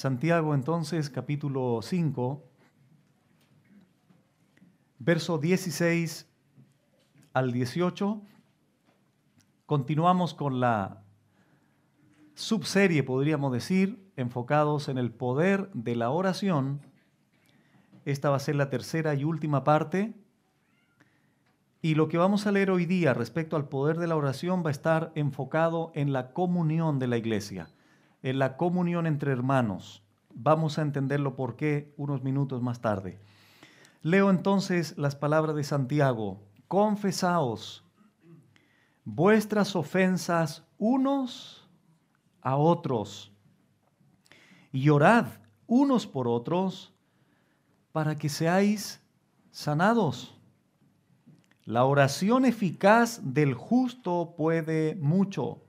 Santiago entonces capítulo 5, verso 16 al 18. Continuamos con la subserie, podríamos decir, enfocados en el poder de la oración. Esta va a ser la tercera y última parte. Y lo que vamos a leer hoy día respecto al poder de la oración va a estar enfocado en la comunión de la iglesia en la comunión entre hermanos. Vamos a entenderlo por qué unos minutos más tarde. Leo entonces las palabras de Santiago. Confesaos vuestras ofensas unos a otros y orad unos por otros para que seáis sanados. La oración eficaz del justo puede mucho.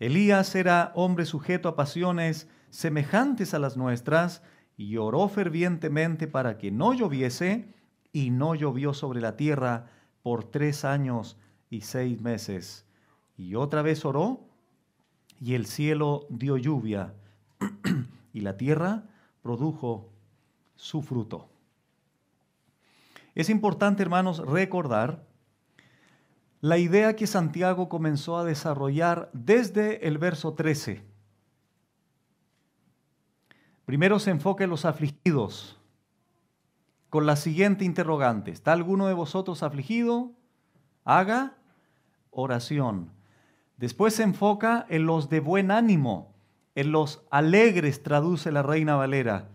Elías era hombre sujeto a pasiones semejantes a las nuestras y oró fervientemente para que no lloviese y no llovió sobre la tierra por tres años y seis meses. Y otra vez oró y el cielo dio lluvia y la tierra produjo su fruto. Es importante, hermanos, recordar la idea que Santiago comenzó a desarrollar desde el verso 13. Primero se enfoca en los afligidos con la siguiente interrogante. ¿Está alguno de vosotros afligido? Haga oración. Después se enfoca en los de buen ánimo, en los alegres, traduce la reina Valera,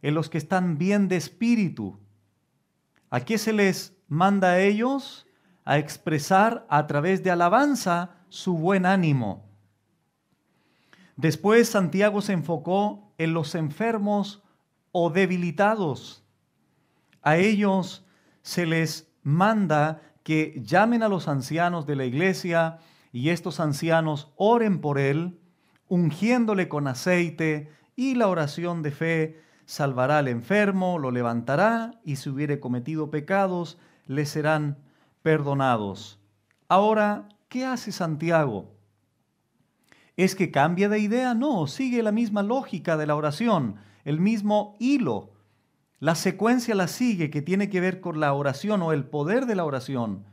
en los que están bien de espíritu. ¿A qué se les manda a ellos? a expresar a través de alabanza su buen ánimo. Después Santiago se enfocó en los enfermos o debilitados. A ellos se les manda que llamen a los ancianos de la iglesia y estos ancianos oren por él, ungiéndole con aceite y la oración de fe salvará al enfermo, lo levantará y si hubiere cometido pecados, le serán perdonados. Ahora, ¿qué hace Santiago? ¿Es que cambia de idea? No, sigue la misma lógica de la oración, el mismo hilo. La secuencia la sigue que tiene que ver con la oración o el poder de la oración.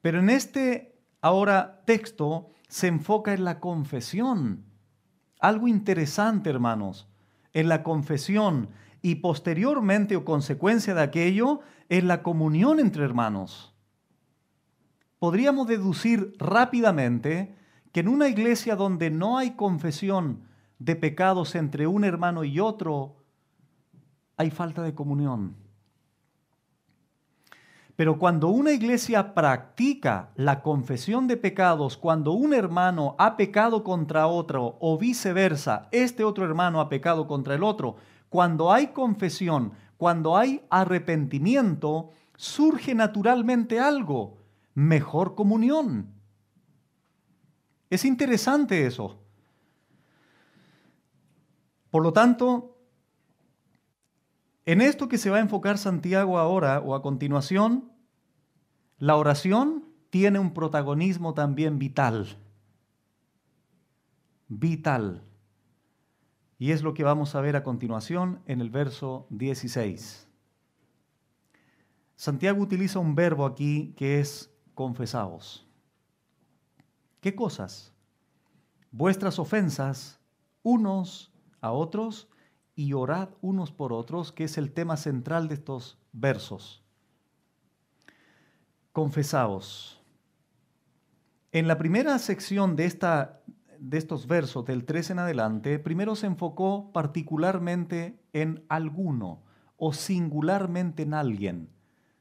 Pero en este ahora texto se enfoca en la confesión. Algo interesante, hermanos, en la confesión y posteriormente o consecuencia de aquello en la comunión entre hermanos podríamos deducir rápidamente que en una iglesia donde no hay confesión de pecados entre un hermano y otro, hay falta de comunión. Pero cuando una iglesia practica la confesión de pecados, cuando un hermano ha pecado contra otro o viceversa, este otro hermano ha pecado contra el otro, cuando hay confesión, cuando hay arrepentimiento, surge naturalmente algo mejor comunión. Es interesante eso. Por lo tanto, en esto que se va a enfocar Santiago ahora o a continuación, la oración tiene un protagonismo también vital. Vital. Y es lo que vamos a ver a continuación en el verso 16. Santiago utiliza un verbo aquí que es confesaos. ¿Qué cosas? Vuestras ofensas unos a otros y orad unos por otros, que es el tema central de estos versos. Confesaos. En la primera sección de, esta, de estos versos, del 3 en adelante, primero se enfocó particularmente en alguno o singularmente en alguien.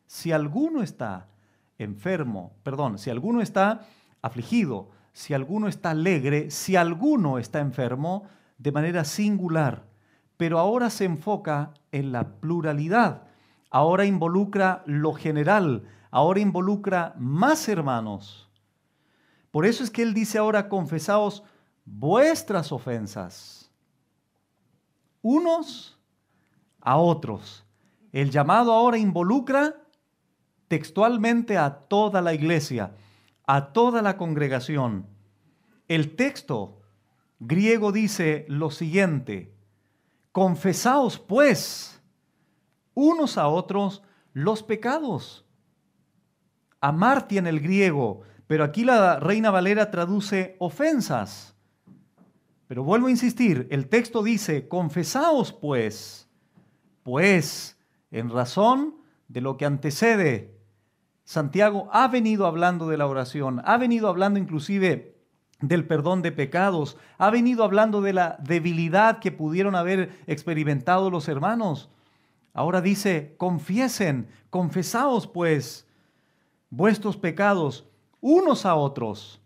Si alguno está enfermo, perdón, si alguno está afligido, si alguno está alegre, si alguno está enfermo, de manera singular, pero ahora se enfoca en la pluralidad, ahora involucra lo general, ahora involucra más hermanos. Por eso es que él dice ahora, confesaos vuestras ofensas, unos a otros. El llamado ahora involucra textualmente a toda la iglesia, a toda la congregación. El texto griego dice lo siguiente, confesaos pues unos a otros los pecados. Amar en el griego, pero aquí la Reina Valera traduce ofensas. Pero vuelvo a insistir, el texto dice, confesaos pues, pues, en razón de lo que antecede, Santiago ha venido hablando de la oración, ha venido hablando inclusive del perdón de pecados, ha venido hablando de la debilidad que pudieron haber experimentado los hermanos. Ahora dice, confiesen, confesaos pues vuestros pecados unos a otros.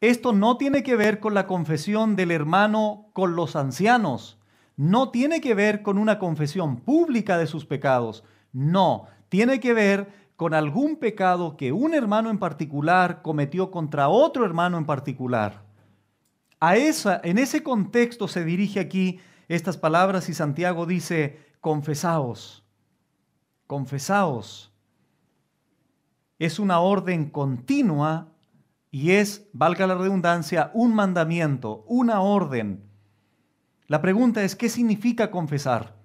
Esto no tiene que ver con la confesión del hermano con los ancianos, no tiene que ver con una confesión pública de sus pecados, no, tiene que ver con algún pecado que un hermano en particular cometió contra otro hermano en particular. A esa, en ese contexto se dirige aquí estas palabras y Santiago dice, confesaos, confesaos. Es una orden continua y es, valga la redundancia, un mandamiento, una orden. La pregunta es, ¿qué significa confesar?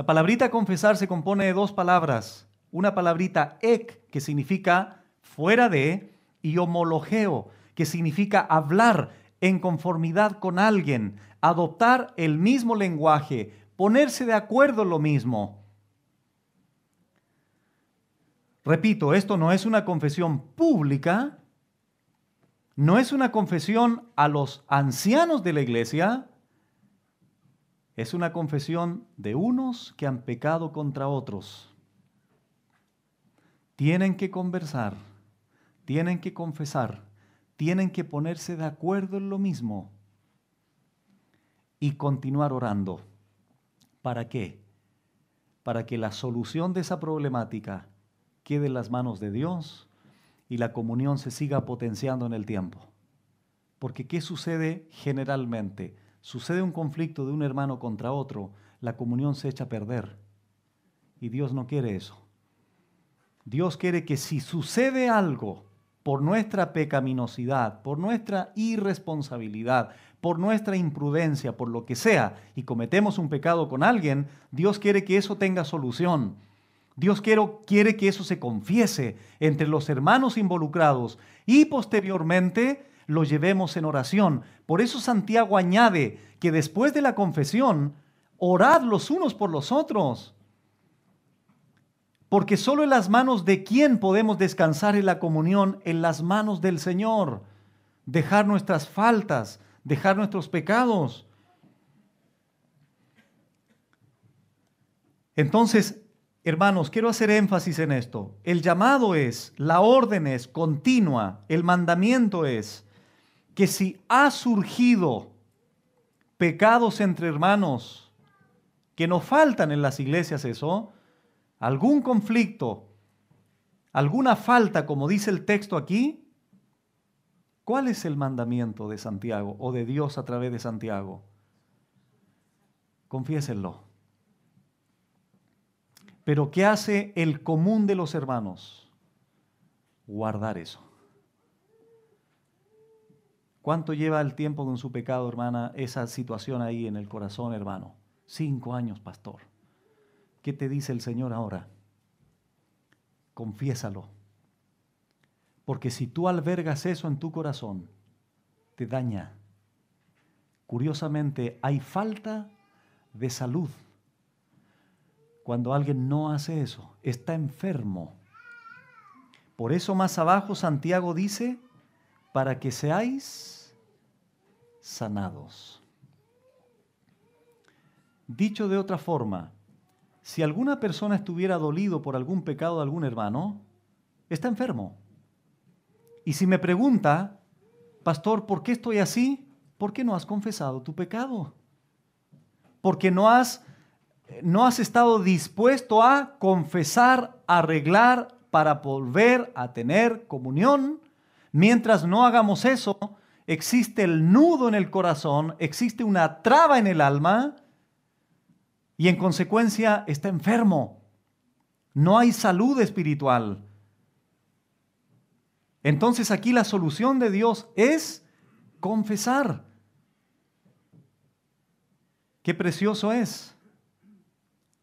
La palabrita confesar se compone de dos palabras. Una palabrita ek, que significa fuera de, y homologeo, que significa hablar en conformidad con alguien, adoptar el mismo lenguaje, ponerse de acuerdo lo mismo. Repito, esto no es una confesión pública, no es una confesión a los ancianos de la iglesia, es una confesión de unos que han pecado contra otros. Tienen que conversar, tienen que confesar, tienen que ponerse de acuerdo en lo mismo y continuar orando. ¿Para qué? Para que la solución de esa problemática quede en las manos de Dios y la comunión se siga potenciando en el tiempo. Porque ¿qué sucede generalmente? sucede un conflicto de un hermano contra otro, la comunión se echa a perder. Y Dios no quiere eso. Dios quiere que si sucede algo por nuestra pecaminosidad, por nuestra irresponsabilidad, por nuestra imprudencia, por lo que sea, y cometemos un pecado con alguien, Dios quiere que eso tenga solución. Dios quiere que eso se confiese entre los hermanos involucrados y posteriormente lo llevemos en oración. Por eso Santiago añade que después de la confesión, orad los unos por los otros. Porque solo en las manos de quién podemos descansar en la comunión, en las manos del Señor. Dejar nuestras faltas, dejar nuestros pecados. Entonces, hermanos, quiero hacer énfasis en esto. El llamado es, la orden es continua, el mandamiento es, que si ha surgido pecados entre hermanos, que no faltan en las iglesias eso, algún conflicto, alguna falta, como dice el texto aquí, ¿cuál es el mandamiento de Santiago o de Dios a través de Santiago? Confiésenlo. Pero ¿qué hace el común de los hermanos? Guardar eso. ¿Cuánto lleva el tiempo con su pecado, hermana, esa situación ahí en el corazón, hermano? Cinco años, pastor. ¿Qué te dice el Señor ahora? Confiésalo. Porque si tú albergas eso en tu corazón, te daña. Curiosamente, hay falta de salud. Cuando alguien no hace eso, está enfermo. Por eso más abajo Santiago dice, para que seáis sanados. Dicho de otra forma, si alguna persona estuviera dolido por algún pecado de algún hermano, está enfermo. Y si me pregunta, pastor, ¿por qué estoy así? qué no has confesado tu pecado. Porque no has, no has estado dispuesto a confesar, arreglar para volver a tener comunión Mientras no hagamos eso, existe el nudo en el corazón, existe una traba en el alma y en consecuencia está enfermo. No hay salud espiritual. Entonces aquí la solución de Dios es confesar. Qué precioso es.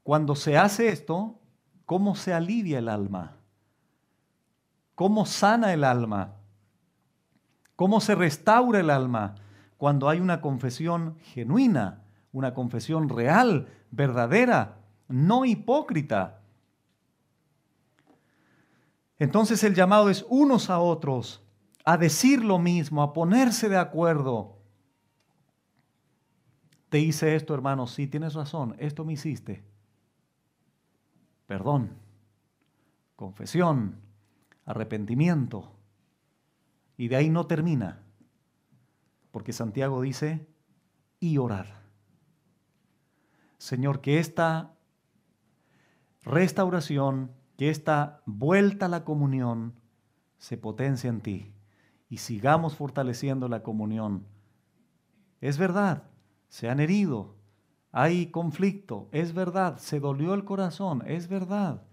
Cuando se hace esto, ¿cómo se alivia el alma? ¿Cómo sana el alma? ¿Cómo se restaura el alma? Cuando hay una confesión genuina, una confesión real, verdadera, no hipócrita. Entonces el llamado es unos a otros a decir lo mismo, a ponerse de acuerdo. Te hice esto, hermano, sí, tienes razón, esto me hiciste. Perdón, confesión, arrepentimiento y de ahí no termina, porque Santiago dice, y orar. Señor, que esta restauración, que esta vuelta a la comunión se potencie en ti y sigamos fortaleciendo la comunión. Es verdad, se han herido, hay conflicto, es verdad, se dolió el corazón, es verdad,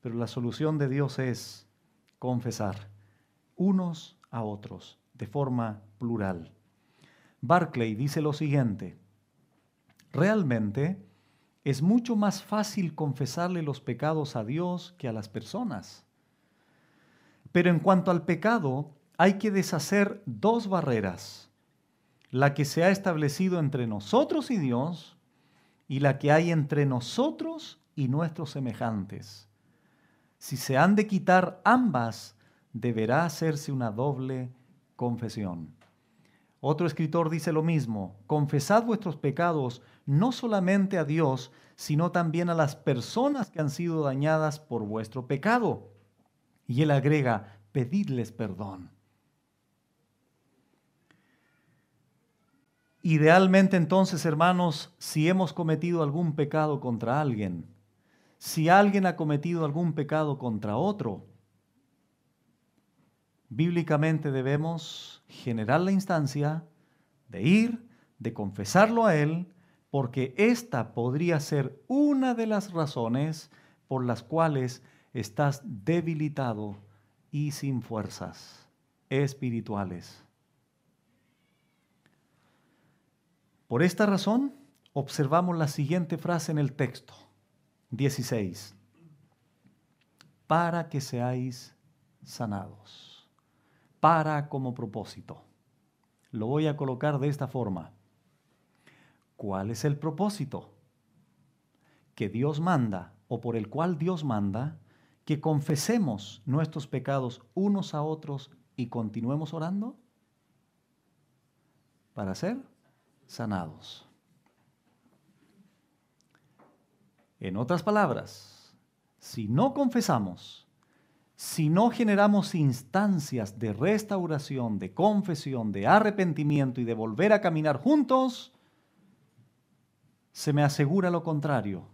pero la solución de Dios es confesar unos a otros, de forma plural. Barclay dice lo siguiente, realmente es mucho más fácil confesarle los pecados a Dios que a las personas. Pero en cuanto al pecado, hay que deshacer dos barreras, la que se ha establecido entre nosotros y Dios y la que hay entre nosotros y nuestros semejantes. Si se han de quitar ambas, deberá hacerse una doble confesión. Otro escritor dice lo mismo, confesad vuestros pecados no solamente a Dios, sino también a las personas que han sido dañadas por vuestro pecado. Y él agrega, pedidles perdón. Idealmente entonces, hermanos, si hemos cometido algún pecado contra alguien, si alguien ha cometido algún pecado contra otro, bíblicamente debemos generar la instancia de ir, de confesarlo a Él, porque esta podría ser una de las razones por las cuales estás debilitado y sin fuerzas espirituales. Por esta razón, observamos la siguiente frase en el texto, 16, para que seáis sanados para como propósito. Lo voy a colocar de esta forma. ¿Cuál es el propósito que Dios manda o por el cual Dios manda que confesemos nuestros pecados unos a otros y continuemos orando? Para ser sanados. En otras palabras, si no confesamos si no generamos instancias de restauración, de confesión, de arrepentimiento y de volver a caminar juntos, se me asegura lo contrario,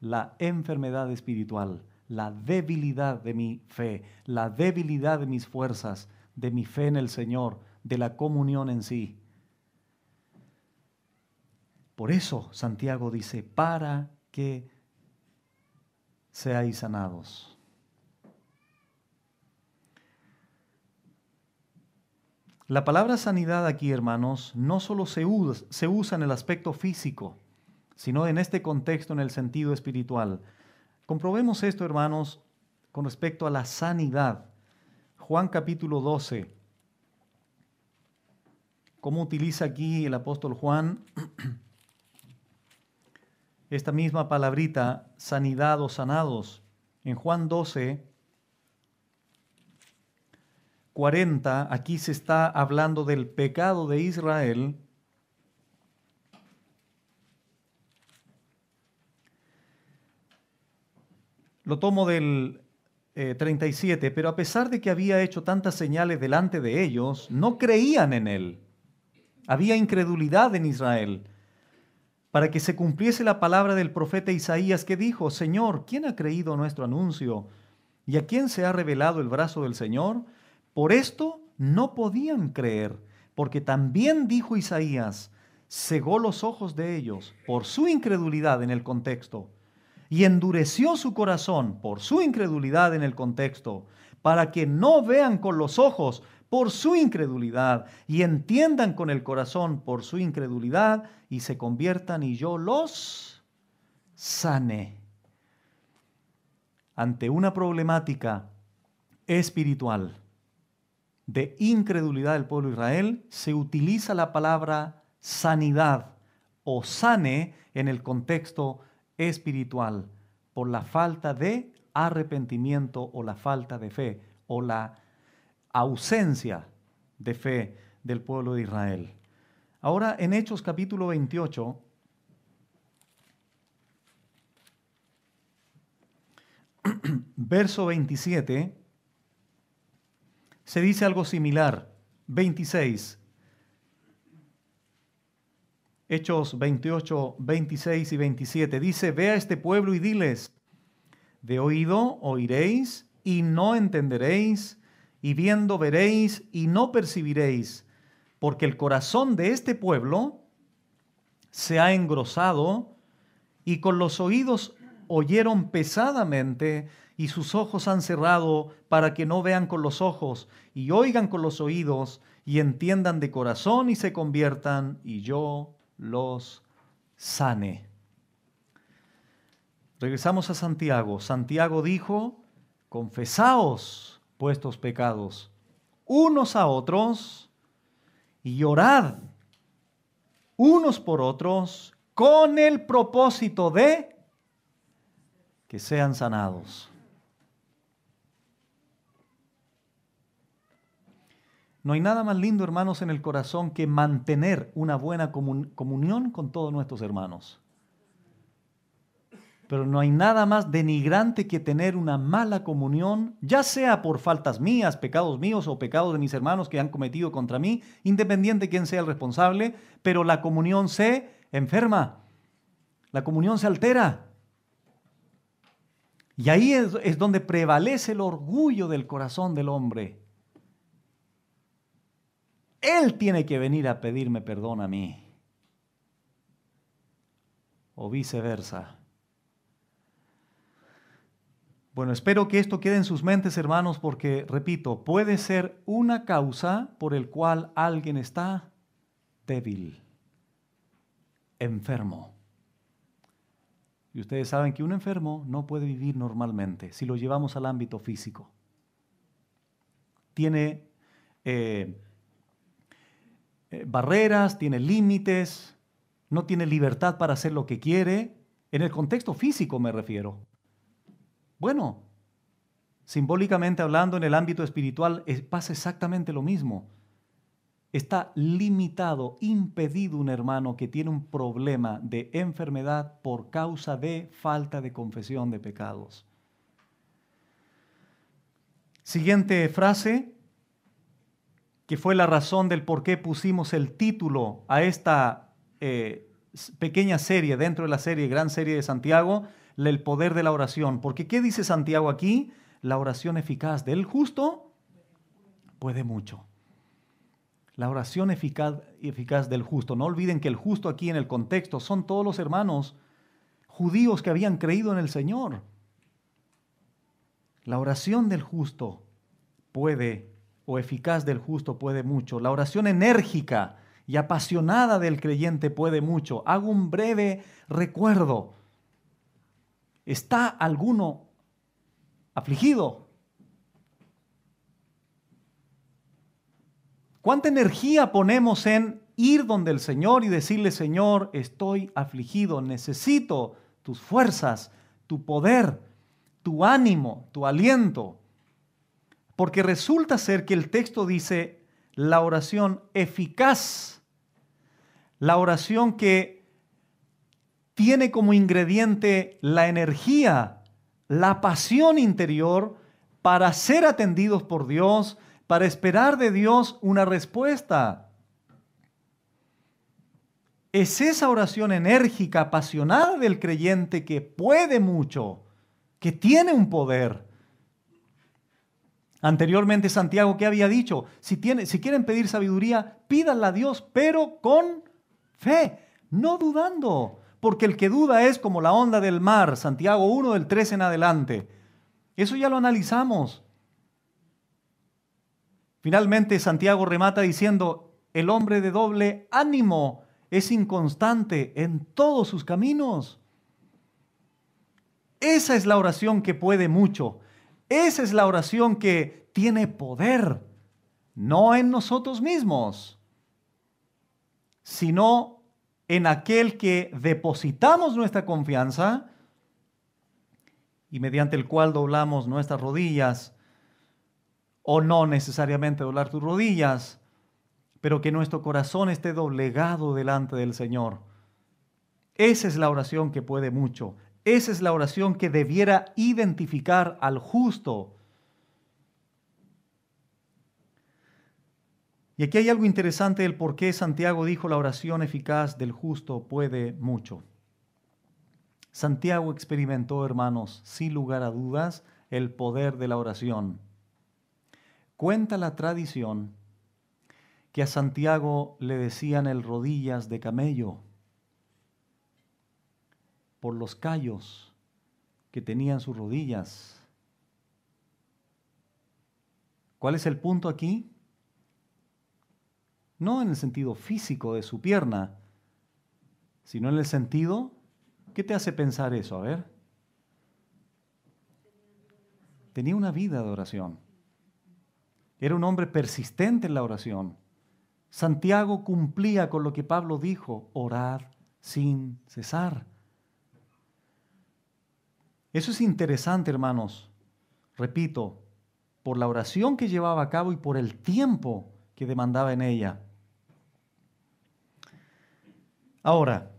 la enfermedad espiritual, la debilidad de mi fe, la debilidad de mis fuerzas, de mi fe en el Señor, de la comunión en sí. Por eso Santiago dice, para que seáis sanados. La palabra sanidad aquí, hermanos, no solo se usa, en el aspecto físico, sino en este contexto, en el sentido espiritual. Comprobemos esto, hermanos, con respecto a la sanidad. Juan capítulo 12. ¿Cómo utiliza aquí el apóstol Juan esta misma palabrita, sanidad o sanados? En Juan 12, 40, aquí se está hablando del pecado de Israel. Lo tomo del 37, eh, pero a pesar de que había hecho tantas señales delante de ellos, no creían en él. Había incredulidad en Israel para que se cumpliese la palabra del profeta Isaías que dijo, Señor, ¿quién ha creído nuestro anuncio? ¿Y a quién se ha revelado el brazo del Señor? Por esto no podían creer, porque también dijo Isaías, cegó los ojos de ellos por su incredulidad en el contexto, y endureció su corazón por su incredulidad en el contexto, para que no vean con los ojos por su incredulidad, y entiendan con el corazón por su incredulidad, y se conviertan y yo los sane. Ante una problemática espiritual, de incredulidad del pueblo de Israel, se utiliza la palabra sanidad o sane en el contexto espiritual por la falta de arrepentimiento o la falta de fe o la ausencia de fe del pueblo de Israel. Ahora en Hechos capítulo 28, verso 27 se dice algo similar. 26. Hechos 28, 26 y 27. Dice, ve a este pueblo y diles, de oído oiréis y no entenderéis, y viendo veréis y no percibiréis, porque el corazón de este pueblo se ha engrosado y con los oídos oyeron pesadamente y sus ojos han cerrado para que no vean con los ojos y oigan con los oídos y entiendan de corazón y se conviertan y yo los sane. Regresamos a Santiago. Santiago dijo, confesaos puestos pecados unos a otros y orad unos por otros con el propósito de que sean sanados. No hay nada más lindo, hermanos, en el corazón que mantener una buena comunión con todos nuestros hermanos. Pero no hay nada más denigrante que tener una mala comunión, ya sea por faltas mías, pecados míos o pecados de mis hermanos que han cometido contra mí, independiente de quién sea el responsable, pero la comunión se enferma, la comunión se altera. Y ahí es, es donde prevalece el orgullo del corazón del hombre. Él tiene que venir a pedirme perdón a mí. O viceversa. Bueno, espero que esto quede en sus mentes, hermanos, porque, repito, puede ser una causa por el cual alguien está débil, enfermo. Y ustedes saben que un enfermo no puede vivir normalmente si lo llevamos al ámbito físico. Tiene eh, eh, barreras, tiene límites, no tiene libertad para hacer lo que quiere, en el contexto físico me refiero. Bueno, simbólicamente hablando, en el ámbito espiritual pasa exactamente lo mismo. Está limitado, impedido un hermano que tiene un problema de enfermedad por causa de falta de confesión de pecados. Siguiente frase, que fue la razón del por qué pusimos el título a esta eh, pequeña serie dentro de la serie, gran serie de Santiago, el poder de la oración. Porque ¿qué dice Santiago aquí? La oración eficaz del justo puede mucho. La oración eficaz, eficaz del justo. No olviden que el justo aquí en el contexto son todos los hermanos judíos que habían creído en el Señor. La oración del justo puede o eficaz del justo puede mucho. La oración enérgica y apasionada del creyente puede mucho. Hago un breve recuerdo. ¿Está alguno afligido? ¿Cuánta energía ponemos en ir donde el Señor y decirle, Señor, estoy afligido, necesito tus fuerzas, tu poder, tu ánimo, tu aliento? Porque resulta ser que el texto dice la oración eficaz, la oración que tiene como ingrediente la energía, la pasión interior para ser atendidos por Dios, para esperar de Dios una respuesta. Es esa oración enérgica, apasionada del creyente que puede mucho, que tiene un poder, Anteriormente Santiago, ¿qué había dicho? Si, tiene, si quieren pedir sabiduría, pídanla a Dios, pero con fe, no dudando. Porque el que duda es como la onda del mar, Santiago 1 del 3 en adelante. Eso ya lo analizamos. Finalmente Santiago remata diciendo, el hombre de doble ánimo es inconstante en todos sus caminos. Esa es la oración que puede mucho. Esa es la oración que tiene poder, no en nosotros mismos, sino en aquel que depositamos nuestra confianza y mediante el cual doblamos nuestras rodillas, o no necesariamente doblar tus rodillas, pero que nuestro corazón esté doblegado delante del Señor. Esa es la oración que puede mucho. Esa es la oración que debiera identificar al justo. Y aquí hay algo interesante del por qué Santiago dijo la oración eficaz del justo puede mucho. Santiago experimentó, hermanos, sin lugar a dudas, el poder de la oración. Cuenta la tradición que a Santiago le decían el rodillas de camello por los callos que tenían sus rodillas. ¿Cuál es el punto aquí? No en el sentido físico de su pierna, sino en el sentido, ¿qué te hace pensar eso? A ver. Tenía una vida de oración. Era un hombre persistente en la oración. Santiago cumplía con lo que Pablo dijo, orar sin cesar. Eso es interesante, hermanos. Repito, por la oración que llevaba a cabo y por el tiempo que demandaba en ella. Ahora,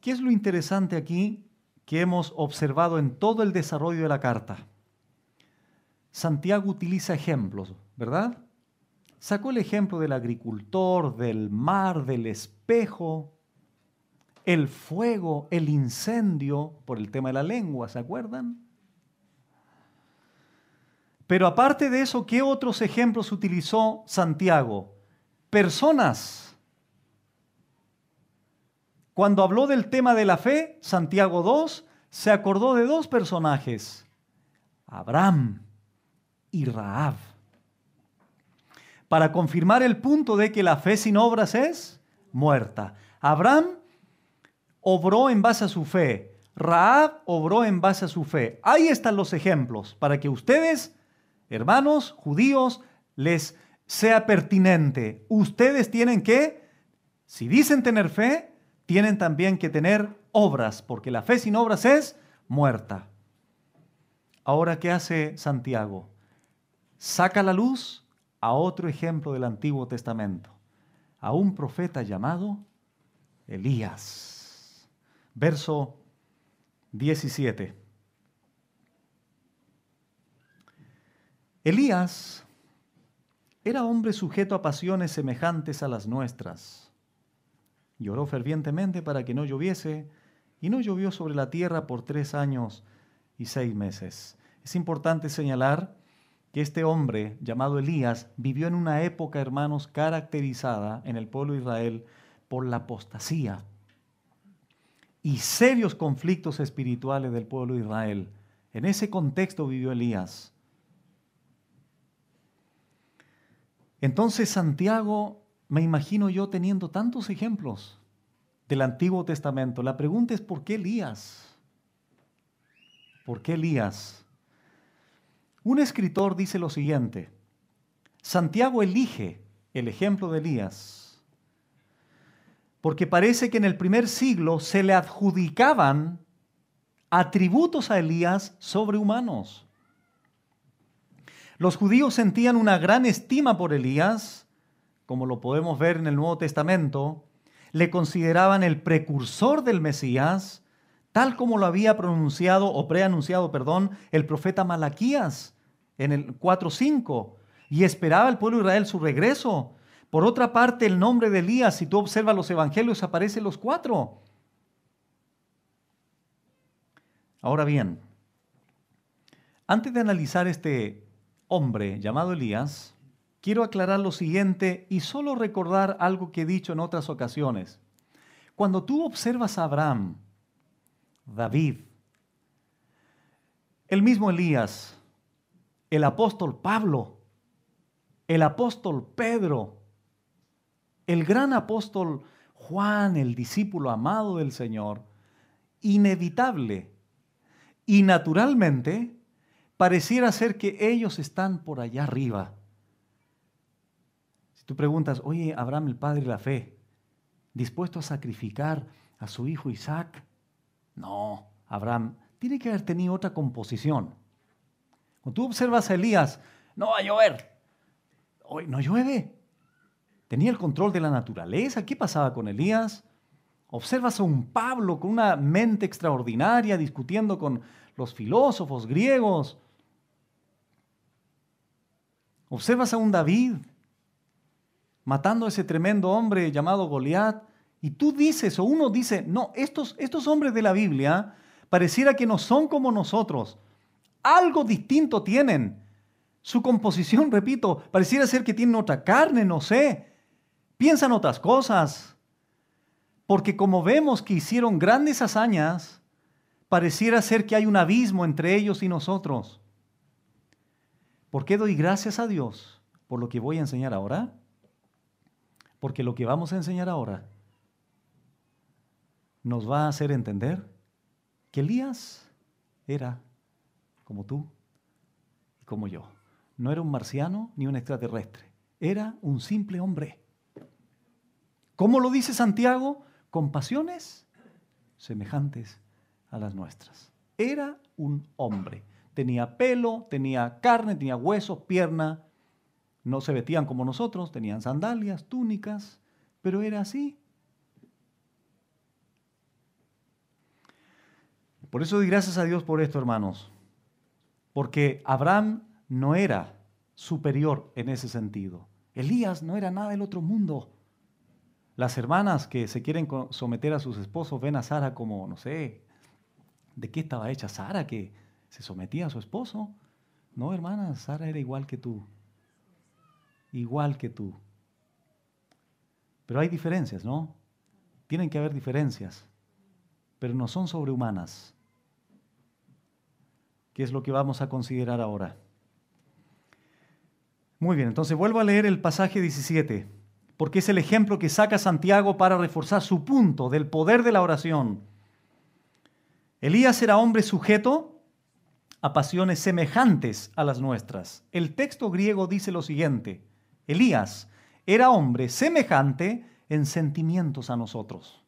¿qué es lo interesante aquí que hemos observado en todo el desarrollo de la carta? Santiago utiliza ejemplos, ¿verdad? Sacó el ejemplo del agricultor, del mar, del espejo, el fuego, el incendio, por el tema de la lengua, ¿se acuerdan? Pero aparte de eso, ¿qué otros ejemplos utilizó Santiago? Personas. Cuando habló del tema de la fe, Santiago II, se acordó de dos personajes, Abraham y Raab, para confirmar el punto de que la fe sin obras es muerta. Abraham obró en base a su fe. Raab obró en base a su fe. Ahí están los ejemplos para que ustedes, hermanos judíos, les sea pertinente. Ustedes tienen que, si dicen tener fe, tienen también que tener obras, porque la fe sin obras es muerta. Ahora, ¿qué hace Santiago? Saca la luz a otro ejemplo del Antiguo Testamento, a un profeta llamado Elías verso 17. Elías era hombre sujeto a pasiones semejantes a las nuestras. Lloró fervientemente para que no lloviese, y no llovió sobre la tierra por tres años y seis meses. Es importante señalar que este hombre llamado Elías vivió en una época, hermanos, caracterizada en el pueblo de Israel por la apostasía, y serios conflictos espirituales del pueblo de Israel. En ese contexto vivió Elías. Entonces Santiago, me imagino yo teniendo tantos ejemplos del Antiguo Testamento. La pregunta es, ¿por qué Elías? ¿Por qué Elías? Un escritor dice lo siguiente, Santiago elige el ejemplo de Elías porque parece que en el primer siglo se le adjudicaban atributos a Elías sobrehumanos. Los judíos sentían una gran estima por Elías, como lo podemos ver en el Nuevo Testamento, le consideraban el precursor del Mesías, tal como lo había pronunciado o preanunciado, perdón, el profeta Malaquías en el 4:5, y esperaba el pueblo de Israel su regreso, por otra parte, el nombre de Elías, si tú observas los evangelios, aparece los cuatro. Ahora bien, antes de analizar este hombre llamado Elías, quiero aclarar lo siguiente y solo recordar algo que he dicho en otras ocasiones. Cuando tú observas a Abraham, David, el mismo Elías, el apóstol Pablo, el apóstol Pedro, el gran apóstol Juan, el discípulo amado del Señor, inevitable y naturalmente pareciera ser que ellos están por allá arriba. Si tú preguntas, oye, Abraham el Padre de la Fe, dispuesto a sacrificar a su hijo Isaac, no, Abraham tiene que haber tenido otra composición. Cuando tú observas a Elías, no va a llover. Hoy no llueve tenía el control de la naturaleza. ¿Qué pasaba con Elías? Observas a un Pablo con una mente extraordinaria discutiendo con los filósofos griegos. Observas a un David matando a ese tremendo hombre llamado Goliat. Y tú dices, o uno dice, no, estos, estos hombres de la Biblia pareciera que no son como nosotros. Algo distinto tienen. Su composición, repito, pareciera ser que tienen otra carne, no sé piensan otras cosas. Porque como vemos que hicieron grandes hazañas, pareciera ser que hay un abismo entre ellos y nosotros. ¿Por qué doy gracias a Dios por lo que voy a enseñar ahora? Porque lo que vamos a enseñar ahora nos va a hacer entender que Elías era como tú y como yo. No era un marciano ni un extraterrestre, era un simple hombre ¿Cómo lo dice Santiago? Con pasiones semejantes a las nuestras. Era un hombre. Tenía pelo, tenía carne, tenía huesos, pierna. No se vestían como nosotros, tenían sandalias, túnicas, pero era así. Por eso di gracias a Dios por esto, hermanos. Porque Abraham no era superior en ese sentido. Elías no era nada del otro mundo. Las hermanas que se quieren someter a sus esposos ven a Sara como, no sé, ¿de qué estaba hecha Sara que se sometía a su esposo? No, hermana, Sara era igual que tú. Igual que tú. Pero hay diferencias, ¿no? Tienen que haber diferencias, pero no son sobrehumanas. ¿Qué es lo que vamos a considerar ahora? Muy bien, entonces vuelvo a leer el pasaje 17 porque es el ejemplo que saca Santiago para reforzar su punto del poder de la oración. Elías era hombre sujeto a pasiones semejantes a las nuestras. El texto griego dice lo siguiente, Elías era hombre semejante en sentimientos a nosotros.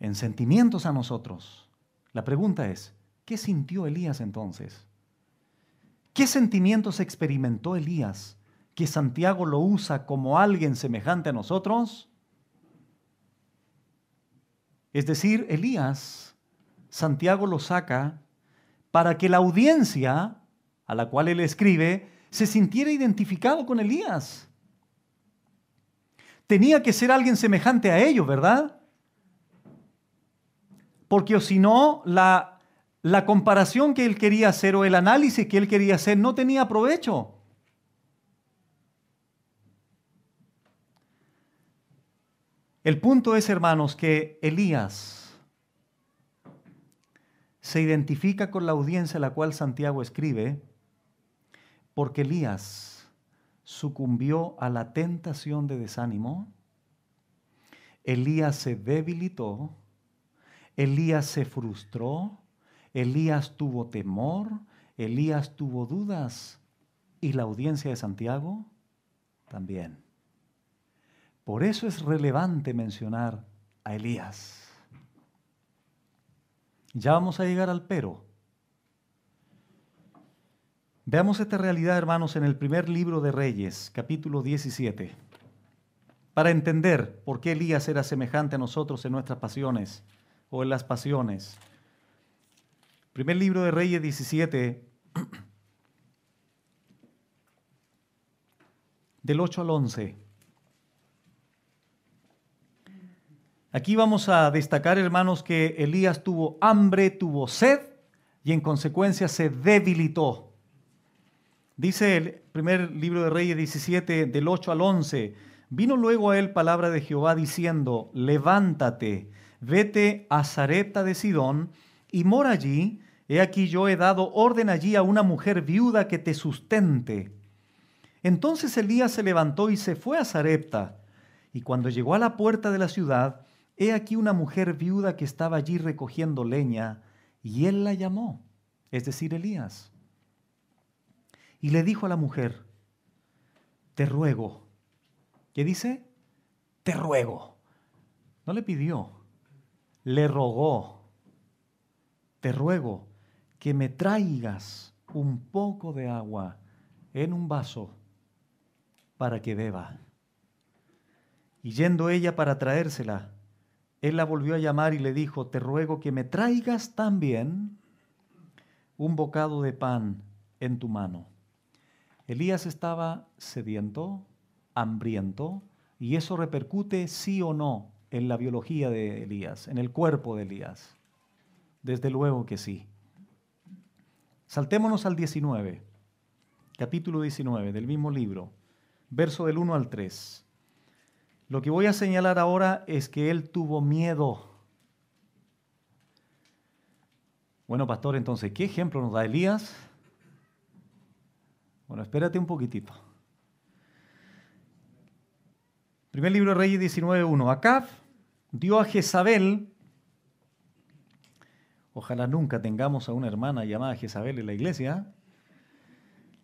En sentimientos a nosotros. La pregunta es, ¿qué sintió Elías entonces? ¿Qué sentimientos experimentó Elías que Santiago lo usa como alguien semejante a nosotros? Es decir, Elías, Santiago lo saca para que la audiencia a la cual él escribe se sintiera identificado con Elías. Tenía que ser alguien semejante a ellos, ¿verdad? Porque si no, la, la comparación que él quería hacer o el análisis que él quería hacer no tenía provecho. El punto es, hermanos, que Elías se identifica con la audiencia a la cual Santiago escribe, porque Elías sucumbió a la tentación de desánimo, Elías se debilitó, Elías se frustró, Elías tuvo temor, Elías tuvo dudas y la audiencia de Santiago también. Por eso es relevante mencionar a Elías. Ya vamos a llegar al pero. Veamos esta realidad, hermanos, en el primer libro de Reyes, capítulo 17, para entender por qué Elías era semejante a nosotros en nuestras pasiones o en las pasiones. Primer libro de Reyes 17, del 8 al 11. Aquí vamos a destacar, hermanos, que Elías tuvo hambre, tuvo sed y en consecuencia se debilitó. Dice el primer libro de Reyes 17, del 8 al 11, vino luego a él palabra de Jehová diciendo, levántate, vete a Zarepta de Sidón y mora allí, he aquí yo he dado orden allí a una mujer viuda que te sustente. Entonces Elías se levantó y se fue a Zarepta, y cuando llegó a la puerta de la ciudad, He aquí una mujer viuda que estaba allí recogiendo leña, y él la llamó, es decir, Elías. Y le dijo a la mujer, te ruego. ¿Qué dice? Te ruego. No le pidió, le rogó. Te ruego que me traigas un poco de agua en un vaso para que beba. Y yendo ella para traérsela, él la volvió a llamar y le dijo, te ruego que me traigas también un bocado de pan en tu mano. Elías estaba sediento, hambriento, y eso repercute sí o no en la biología de Elías, en el cuerpo de Elías. Desde luego que sí. Saltémonos al 19, capítulo 19 del mismo libro, verso del 1 al 3. Lo que voy a señalar ahora es que él tuvo miedo. Bueno, pastor, entonces, ¿qué ejemplo nos da Elías? Bueno, espérate un poquitito. Primer libro de Reyes 19.1. Acá dio a Jezabel, ojalá nunca tengamos a una hermana llamada Jezabel en la iglesia,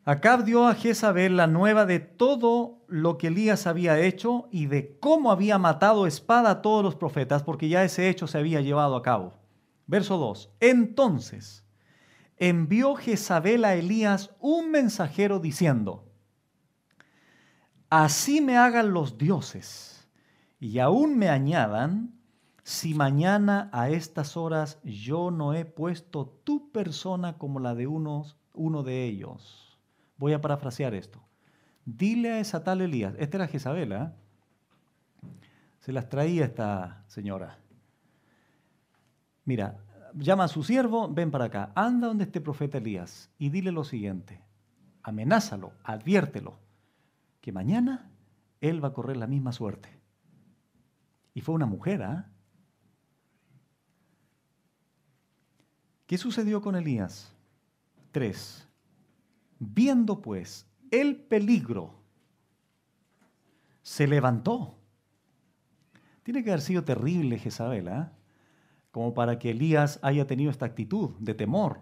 Acab dio a Jezabel la nueva de todo lo que Elías había hecho y de cómo había matado espada a todos los profetas, porque ya ese hecho se había llevado a cabo. Verso 2. Entonces envió Jezabel a Elías un mensajero diciendo, así me hagan los dioses y aún me añadan, si mañana a estas horas yo no he puesto tu persona como la de unos, uno de ellos. Voy a parafrasear esto. Dile a esa tal Elías, esta era Jezabela, ¿ah? se las traía esta señora. Mira, llama a su siervo, ven para acá, anda donde este profeta Elías y dile lo siguiente, amenázalo, adviértelo, que mañana él va a correr la misma suerte. Y fue una mujer, ¿eh? ¿Qué sucedió con Elías? Tres. Viendo pues el peligro, se levantó. Tiene que haber sido terrible Jezabel, ¿ah? como para que Elías haya tenido esta actitud de temor.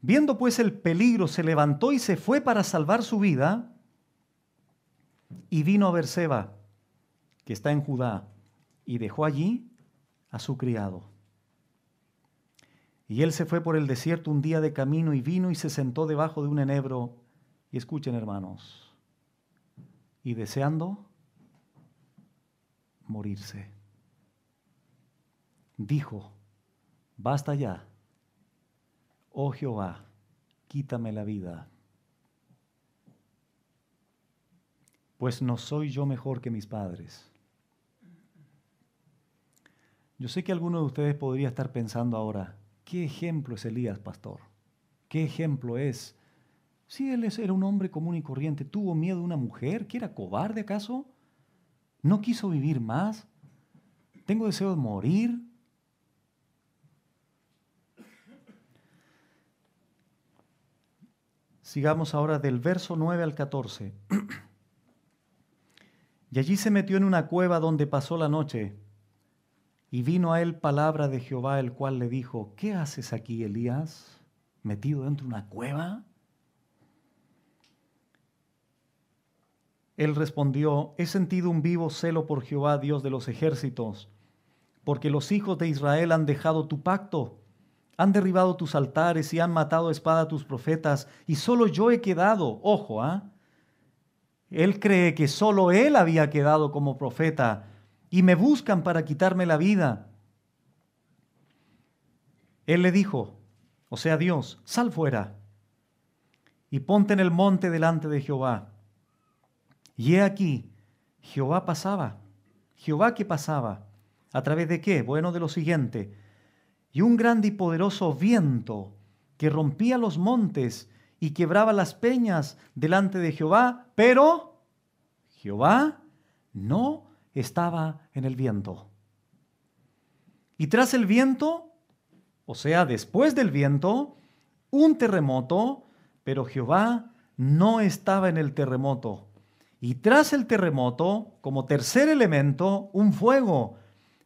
Viendo pues el peligro, se levantó y se fue para salvar su vida y vino a Berseba, que está en Judá, y dejó allí a su criado. Y él se fue por el desierto un día de camino y vino y se sentó debajo de un enebro. Y escuchen, hermanos, y deseando morirse, dijo, basta ya, oh Jehová, quítame la vida, pues no soy yo mejor que mis padres. Yo sé que alguno de ustedes podría estar pensando ahora, ¿Qué ejemplo es Elías, pastor? ¿Qué ejemplo es? Si él era un hombre común y corriente, tuvo miedo de una mujer, que era cobarde acaso, no quiso vivir más, tengo deseo de morir. Sigamos ahora del verso 9 al 14. y allí se metió en una cueva donde pasó la noche. Y vino a él palabra de Jehová, el cual le dijo, ¿qué haces aquí, Elías, metido dentro de una cueva? Él respondió, he sentido un vivo celo por Jehová, Dios de los ejércitos, porque los hijos de Israel han dejado tu pacto, han derribado tus altares y han matado a espada a tus profetas, y solo yo he quedado, ojo, ¿ah? Él cree que solo él había quedado como profeta, y me buscan para quitarme la vida. Él le dijo, o sea Dios, sal fuera y ponte en el monte delante de Jehová. Y he aquí, Jehová pasaba, Jehová que pasaba, a través de qué? Bueno, de lo siguiente, y un grande y poderoso viento que rompía los montes y quebraba las peñas delante de Jehová, pero Jehová no estaba en el viento. Y tras el viento, o sea, después del viento, un terremoto, pero Jehová no estaba en el terremoto. Y tras el terremoto, como tercer elemento, un fuego,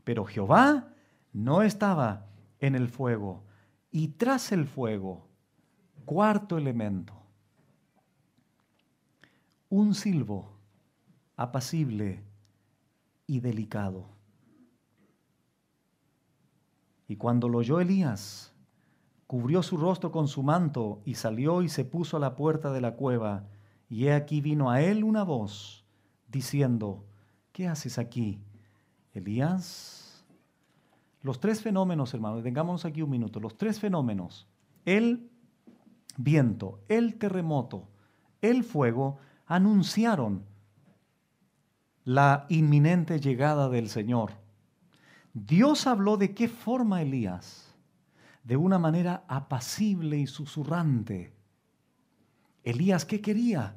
pero Jehová no estaba en el fuego. Y tras el fuego, cuarto elemento, un silbo apacible y delicado. Y cuando lo oyó Elías, cubrió su rostro con su manto y salió y se puso a la puerta de la cueva. Y he aquí vino a él una voz diciendo, ¿qué haces aquí, Elías? Los tres fenómenos, hermanos, tengamos aquí un minuto, los tres fenómenos, el viento, el terremoto, el fuego, anunciaron la inminente llegada del Señor. Dios habló de qué forma Elías, de una manera apacible y susurrante. Elías, ¿qué quería?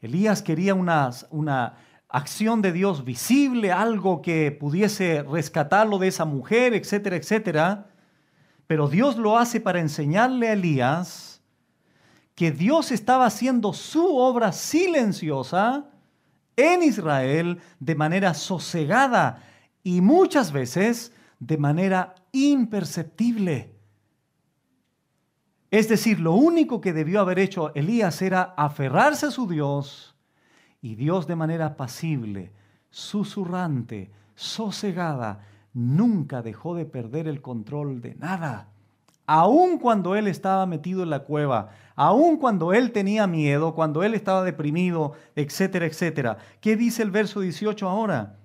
Elías quería una, una acción de Dios visible, algo que pudiese rescatarlo de esa mujer, etcétera, etcétera. Pero Dios lo hace para enseñarle a Elías que Dios estaba haciendo su obra silenciosa en Israel de manera sosegada y muchas veces de manera imperceptible. Es decir, lo único que debió haber hecho Elías era aferrarse a su Dios y Dios de manera pasible, susurrante, sosegada, nunca dejó de perder el control de nada aun cuando él estaba metido en la cueva, aun cuando él tenía miedo, cuando él estaba deprimido, etcétera, etcétera. ¿Qué dice el verso 18 ahora?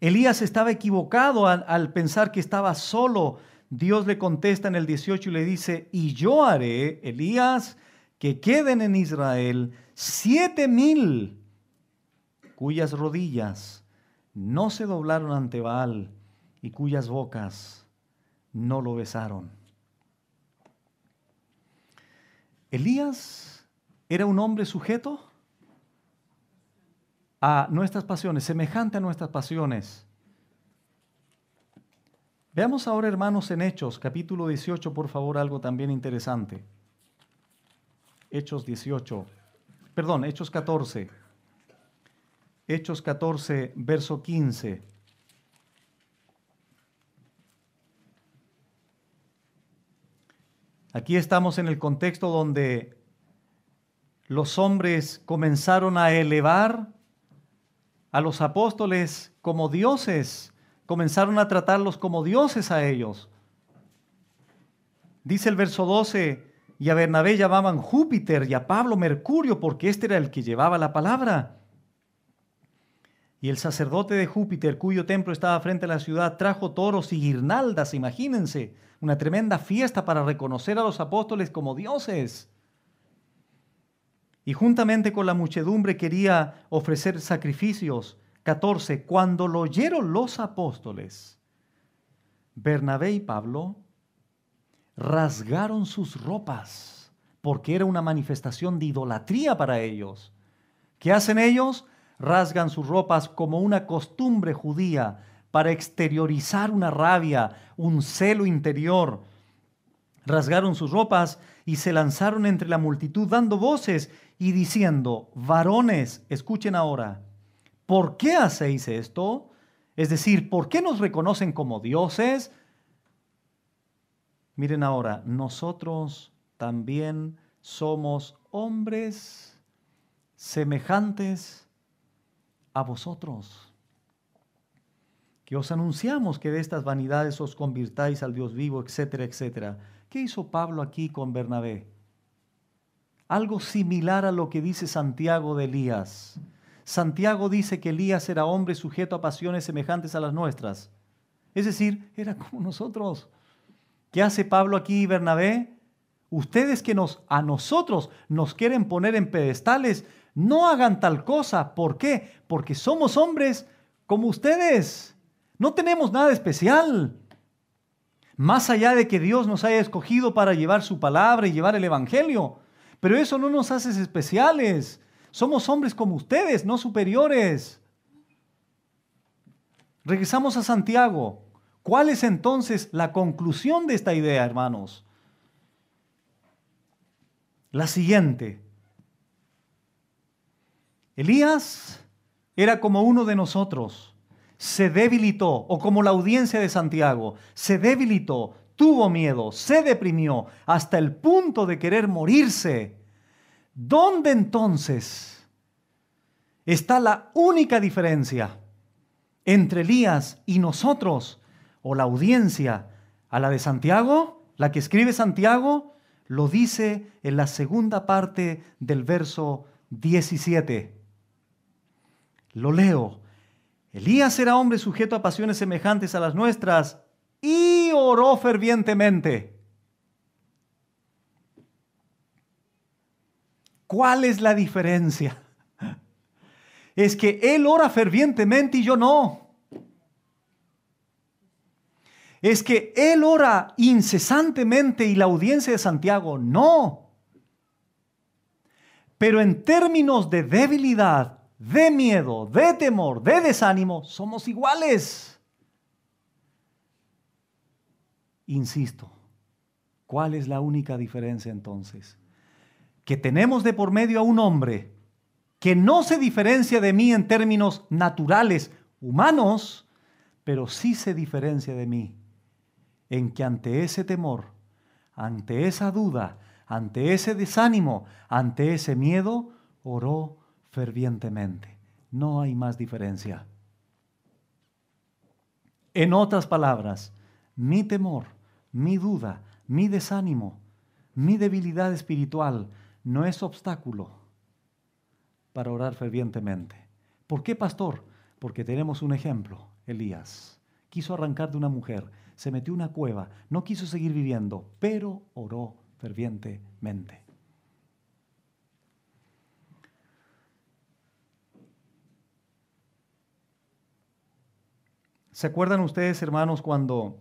Elías estaba equivocado al, pensar que estaba solo. Dios le contesta en el 18 y le dice, y yo haré, Elías, que queden en Israel siete mil cuyas rodillas no se doblaron ante Baal y cuyas bocas no lo besaron. Elías era un hombre sujeto a nuestras pasiones, semejante a nuestras pasiones. Veamos ahora, hermanos, en Hechos, capítulo 18, por favor, algo también interesante. Hechos 18, perdón, Hechos 14. Hechos 14, verso 15. Aquí estamos en el contexto donde los hombres comenzaron a elevar a los apóstoles como dioses, comenzaron a tratarlos como dioses a ellos. Dice el verso 12, y a Bernabé llamaban Júpiter y a Pablo Mercurio porque este era el que llevaba la palabra. Y el sacerdote de Júpiter, cuyo templo estaba frente a la ciudad, trajo toros y guirnaldas, imagínense, una tremenda fiesta para reconocer a los apóstoles como dioses. Y juntamente con la muchedumbre quería ofrecer sacrificios. 14. Cuando lo oyeron los apóstoles, Bernabé y Pablo rasgaron sus ropas, porque era una manifestación de idolatría para ellos. ¿Qué hacen ellos? rasgan sus ropas como una costumbre judía para exteriorizar una rabia, un celo interior. Rasgaron sus ropas y se lanzaron entre la multitud dando voces y diciendo, varones, escuchen ahora, ¿por qué hacéis esto? Es decir, ¿por qué nos reconocen como dioses? Miren ahora, nosotros también somos hombres semejantes a vosotros, que os anunciamos que de estas vanidades os convirtáis al Dios vivo, etcétera, etcétera. ¿Qué hizo Pablo aquí con Bernabé? Algo similar a lo que dice Santiago de Elías. Santiago dice que Elías era hombre sujeto a pasiones semejantes a las nuestras. Es decir, era como nosotros. ¿Qué hace Pablo aquí, Bernabé? Ustedes que nos, a nosotros nos quieren poner en pedestales, no hagan tal cosa. ¿Por qué? Porque somos hombres como ustedes. No tenemos nada especial. Más allá de que Dios nos haya escogido para llevar su palabra y llevar el Evangelio. Pero eso no nos hace especiales. Somos hombres como ustedes, no superiores. Regresamos a Santiago. ¿Cuál es entonces la conclusión de esta idea, hermanos? La siguiente. Elías era como uno de nosotros, se debilitó, o como la audiencia de Santiago, se debilitó, tuvo miedo, se deprimió hasta el punto de querer morirse. ¿Dónde entonces está la única diferencia entre Elías y nosotros o la audiencia? A la de Santiago, la que escribe Santiago, lo dice en la segunda parte del verso 17. Lo leo. Elías era hombre sujeto a pasiones semejantes a las nuestras y oró fervientemente. ¿Cuál es la diferencia? Es que él ora fervientemente y yo no. Es que él ora incesantemente y la audiencia de Santiago no. Pero en términos de debilidad, de miedo, de temor, de desánimo, somos iguales. Insisto, ¿cuál es la única diferencia entonces? Que tenemos de por medio a un hombre que no se diferencia de mí en términos naturales, humanos, pero sí se diferencia de mí en que ante ese temor, ante esa duda, ante ese desánimo, ante ese miedo, oró fervientemente. No hay más diferencia. En otras palabras, mi temor, mi duda, mi desánimo, mi debilidad espiritual no es obstáculo para orar fervientemente. ¿Por qué, pastor? Porque tenemos un ejemplo, Elías. Quiso arrancar de una mujer, se metió en una cueva, no quiso seguir viviendo, pero oró fervientemente. ¿Se acuerdan ustedes, hermanos, cuando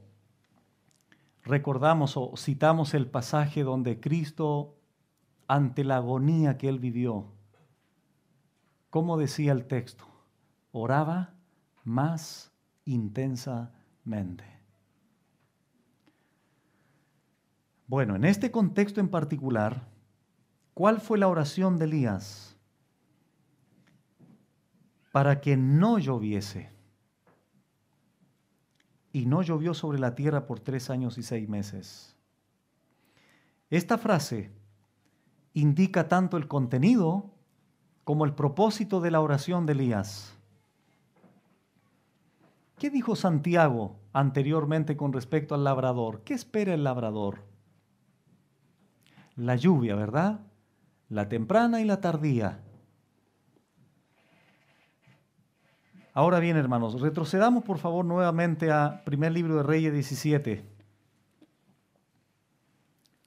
recordamos o citamos el pasaje donde Cristo, ante la agonía que él vivió, ¿cómo decía el texto? Oraba más intensamente. Bueno, en este contexto en particular, ¿cuál fue la oración de Elías? Para que no lloviese y no llovió sobre la tierra por tres años y seis meses. Esta frase indica tanto el contenido como el propósito de la oración de Elías. ¿Qué dijo Santiago anteriormente con respecto al labrador? ¿Qué espera el labrador? La lluvia, ¿verdad? La temprana y la tardía Ahora bien, hermanos, retrocedamos por favor nuevamente a primer libro de Reyes 17.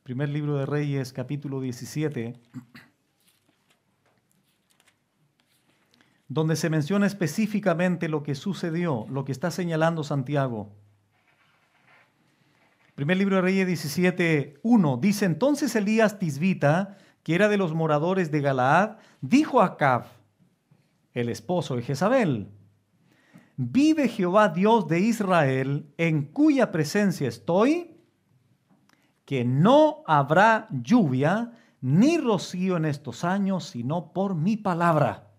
Primer libro de Reyes, capítulo 17, donde se menciona específicamente lo que sucedió, lo que está señalando Santiago. Primer libro de Reyes 17, 1. Dice entonces Elías Tisbita, que era de los moradores de Galaad, dijo a Acab, el esposo de Jezabel, vive Jehová Dios de Israel, en cuya presencia estoy, que no habrá lluvia ni rocío en estos años, sino por mi palabra.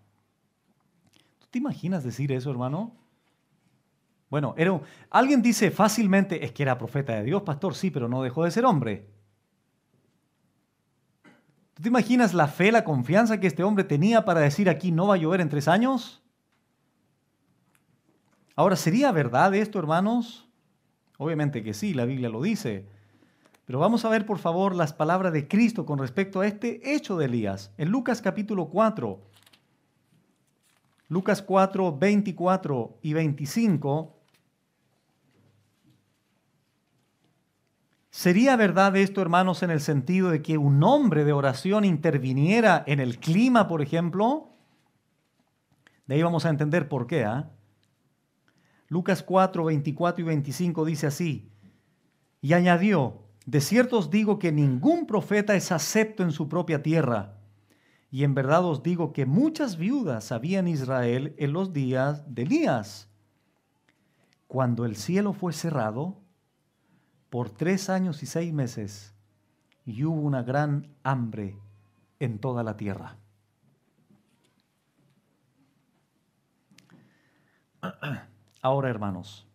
¿Tú te imaginas decir eso, hermano? Bueno, era, alguien dice fácilmente, es que era profeta de Dios, pastor, sí, pero no dejó de ser hombre. ¿Tú te imaginas la fe, la confianza que este hombre tenía para decir aquí no va a llover en tres años? Ahora, ¿sería verdad esto, hermanos? Obviamente que sí, la Biblia lo dice. Pero vamos a ver, por favor, las palabras de Cristo con respecto a este hecho de Elías. En Lucas capítulo 4, Lucas 4, 24 y 25. ¿Sería verdad esto, hermanos, en el sentido de que un hombre de oración interviniera en el clima, por ejemplo? De ahí vamos a entender por qué. ¿ah? Lucas 4, 24 y 25 dice así, y añadió, de cierto os digo que ningún profeta es acepto en su propia tierra. Y en verdad os digo que muchas viudas había en Israel en los días de Elías, cuando el cielo fue cerrado por tres años y seis meses y hubo una gran hambre en toda la tierra. Ahora, hermanos,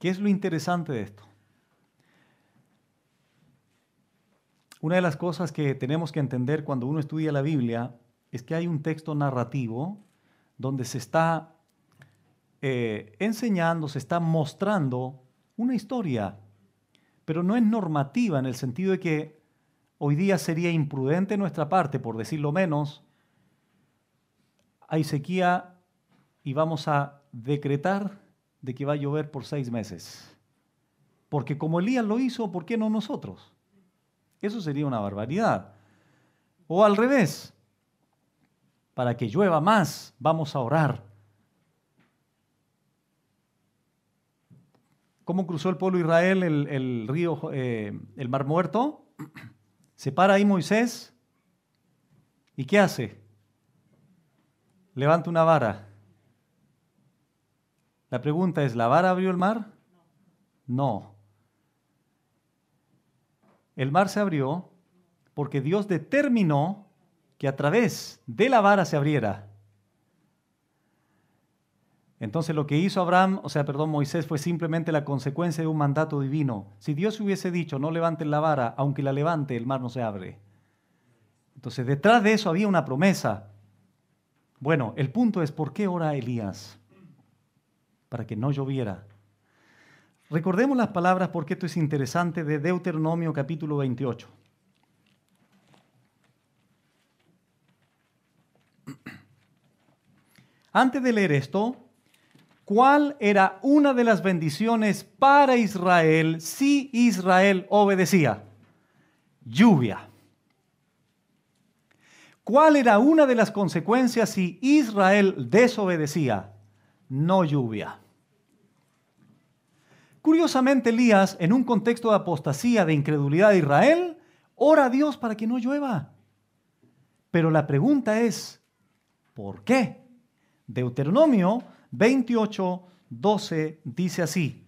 ¿qué es lo interesante de esto? Una de las cosas que tenemos que entender cuando uno estudia la Biblia es que hay un texto narrativo donde se está eh, enseñando, se está mostrando una historia, pero no es normativa en el sentido de que hoy día sería imprudente nuestra parte, por decirlo menos, hay sequía y vamos a decretar de que va a llover por seis meses. Porque como Elías lo hizo, ¿por qué no nosotros? Eso sería una barbaridad. O al revés, para que llueva más, vamos a orar. ¿Cómo cruzó el pueblo Israel el, río, eh, el mar muerto? Se para ahí Moisés y ¿qué hace? Levanta una vara la pregunta es, ¿la vara abrió el mar? No. El mar se abrió porque Dios determinó que a través de la vara se abriera. Entonces lo que hizo Abraham, o sea, perdón, Moisés fue simplemente la consecuencia de un mandato divino. Si Dios hubiese dicho, no levanten la vara, aunque la levante, el mar no se abre. Entonces detrás de eso había una promesa. Bueno, el punto es, ¿por qué ora Elías? para que no lloviera. Recordemos las palabras porque esto es interesante de Deuteronomio capítulo 28. Antes de leer esto, ¿cuál era una de las bendiciones para Israel si Israel obedecía? Lluvia. ¿Cuál era una de las consecuencias si Israel desobedecía? no lluvia. Curiosamente, Elías, en un contexto de apostasía, de incredulidad de Israel, ora a Dios para que no llueva. Pero la pregunta es, ¿por qué? Deuteronomio 28, 12 dice así.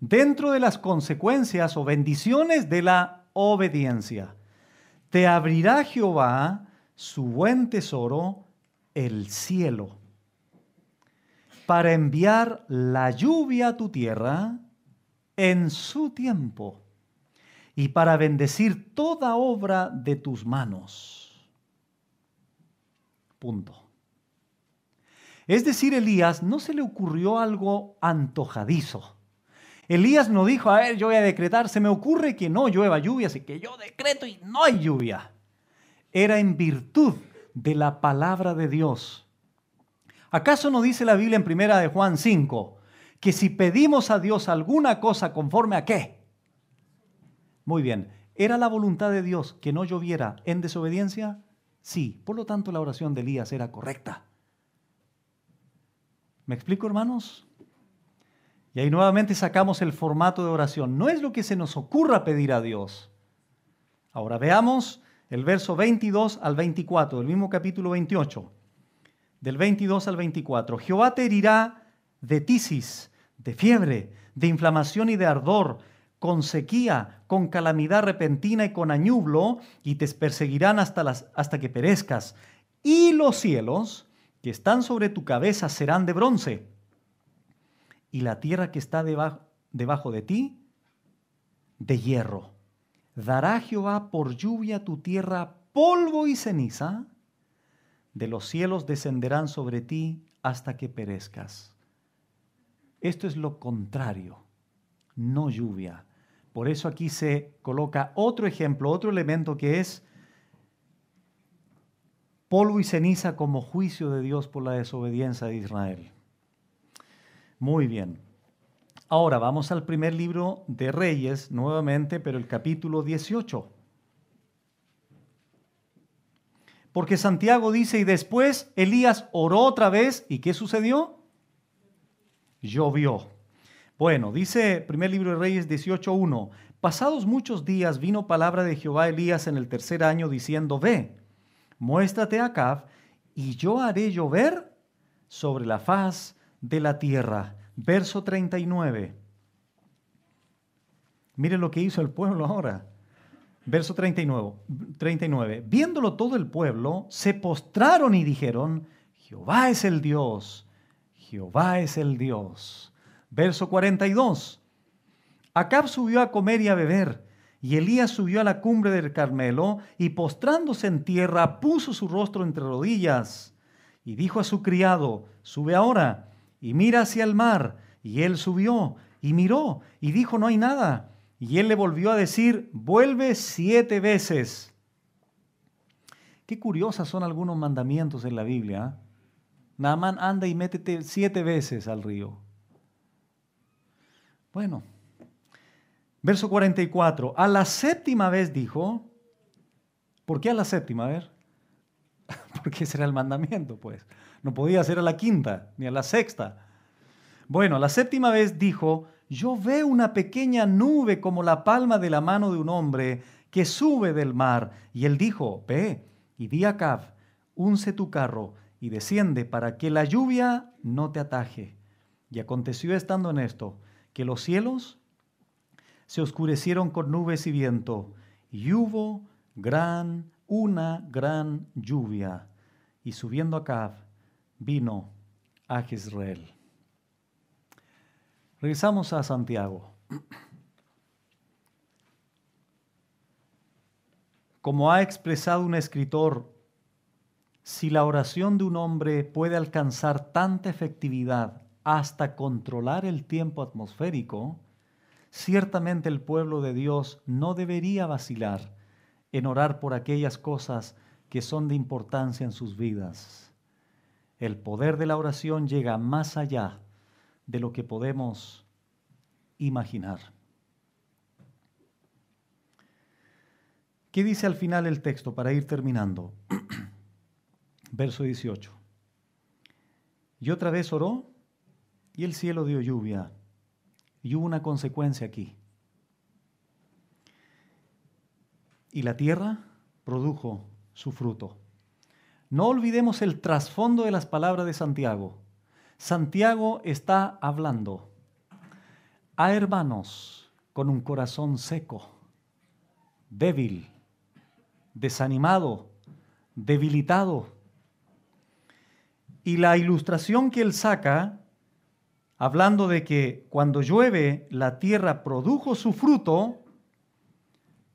Dentro de las consecuencias o bendiciones de la obediencia, te abrirá Jehová su buen tesoro, el cielo para enviar la lluvia a tu tierra en su tiempo y para bendecir toda obra de tus manos. Punto. Es decir, Elías no se le ocurrió algo antojadizo. Elías no dijo, a ver, yo voy a decretar, se me ocurre que no llueva lluvia, así que yo decreto y no hay lluvia. Era en virtud de la palabra de Dios ¿Acaso no dice la Biblia en primera de Juan 5 que si pedimos a Dios alguna cosa conforme a qué? Muy bien, ¿era la voluntad de Dios que no lloviera en desobediencia? Sí, por lo tanto la oración de Elías era correcta. ¿Me explico, hermanos? Y ahí nuevamente sacamos el formato de oración. No es lo que se nos ocurra pedir a Dios. Ahora veamos el verso 22 al 24 del mismo capítulo 28 del 22 al 24, Jehová te herirá de tisis, de fiebre, de inflamación y de ardor, con sequía, con calamidad repentina y con añublo, y te perseguirán hasta, las, hasta que perezcas. Y los cielos que están sobre tu cabeza serán de bronce, y la tierra que está debajo, debajo de ti, de hierro. Dará Jehová por lluvia tu tierra polvo y ceniza, de los cielos descenderán sobre ti hasta que perezcas. Esto es lo contrario, no lluvia. Por eso aquí se coloca otro ejemplo, otro elemento que es polvo y ceniza como juicio de Dios por la desobediencia de Israel. Muy bien. Ahora vamos al primer libro de Reyes nuevamente, pero el capítulo 18. Porque Santiago dice, y después Elías oró otra vez, ¿y qué sucedió? Llovió. Bueno, dice primer libro de Reyes 18.1, pasados muchos días vino palabra de Jehová a Elías en el tercer año diciendo, ve, muéstrate a Acab, y yo haré llover sobre la faz de la tierra. Verso 39. Miren lo que hizo el pueblo ahora. Verso 39, Viéndolo todo el pueblo, se postraron y dijeron, Jehová es el Dios, Jehová es el Dios. Verso 42. Acab subió a comer y a beber, y Elías subió a la cumbre del Carmelo, y postrándose en tierra, puso su rostro entre rodillas, y dijo a su criado, sube ahora, y mira hacia el mar. Y él subió, y miró, y dijo, no hay nada. Y él le volvió a decir, vuelve siete veces. Qué curiosas son algunos mandamientos en la Biblia. ¿eh? Naamán, anda y métete siete veces al río. Bueno, verso 44. A la séptima vez dijo, ¿por qué a la séptima? A ver, porque ese era el mandamiento, pues. No podía ser a la quinta ni a la sexta. Bueno, a la séptima vez dijo, yo veo una pequeña nube como la palma de la mano de un hombre que sube del mar. Y él dijo, ve y di a Cab, unce tu carro y desciende para que la lluvia no te ataje. Y aconteció estando en esto, que los cielos se oscurecieron con nubes y viento, y hubo gran, una gran lluvia. Y subiendo a Cab, vino a Israel. Regresamos a Santiago. Como ha expresado un escritor, si la oración de un hombre puede alcanzar tanta efectividad hasta controlar el tiempo atmosférico, ciertamente el pueblo de Dios no debería vacilar en orar por aquellas cosas que son de importancia en sus vidas. El poder de la oración llega más allá de lo que podemos imaginar. ¿Qué dice al final el texto para ir terminando? Verso 18. Y otra vez oró y el cielo dio lluvia. Y hubo una consecuencia aquí. Y la tierra produjo su fruto. No olvidemos el trasfondo de las palabras de Santiago. Santiago está hablando a hermanos con un corazón seco, débil, desanimado, debilitado. Y la ilustración que él saca, hablando de que cuando llueve la tierra produjo su fruto,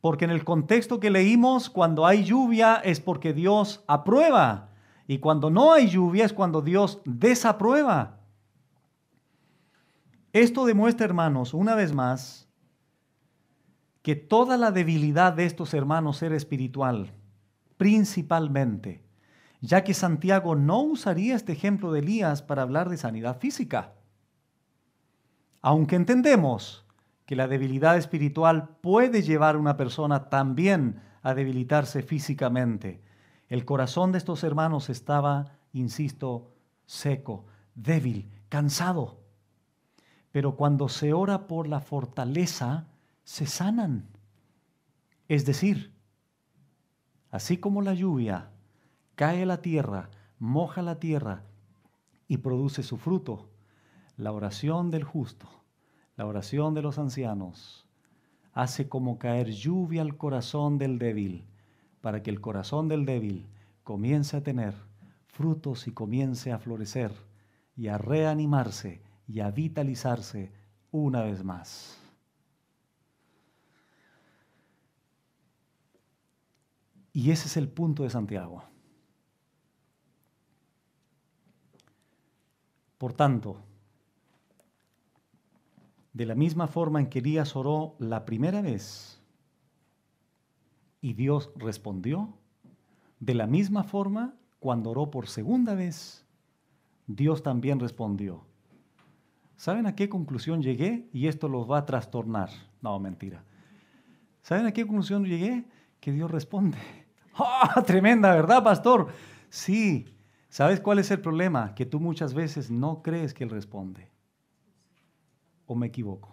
porque en el contexto que leímos, cuando hay lluvia es porque Dios aprueba y cuando no hay lluvia es cuando Dios desaprueba. Esto demuestra, hermanos, una vez más, que toda la debilidad de estos hermanos era espiritual, principalmente, ya que Santiago no usaría este ejemplo de Elías para hablar de sanidad física. Aunque entendemos que la debilidad espiritual puede llevar a una persona también a debilitarse físicamente. El corazón de estos hermanos estaba, insisto, seco, débil, cansado. Pero cuando se ora por la fortaleza, se sanan. Es decir, así como la lluvia cae la tierra, moja la tierra y produce su fruto, la oración del justo, la oración de los ancianos, hace como caer lluvia al corazón del débil para que el corazón del débil comience a tener frutos y comience a florecer y a reanimarse y a vitalizarse una vez más. Y ese es el punto de Santiago. Por tanto, de la misma forma en que Elías oró la primera vez, y Dios respondió. De la misma forma, cuando oró por segunda vez, Dios también respondió. ¿Saben a qué conclusión llegué? Y esto los va a trastornar. No, mentira. ¿Saben a qué conclusión llegué? Que Dios responde. ¡Ah, tremenda, ¿verdad, pastor? Sí. ¿Sabes cuál es el problema? Que tú muchas veces no crees que Él responde. ¿O me equivoco?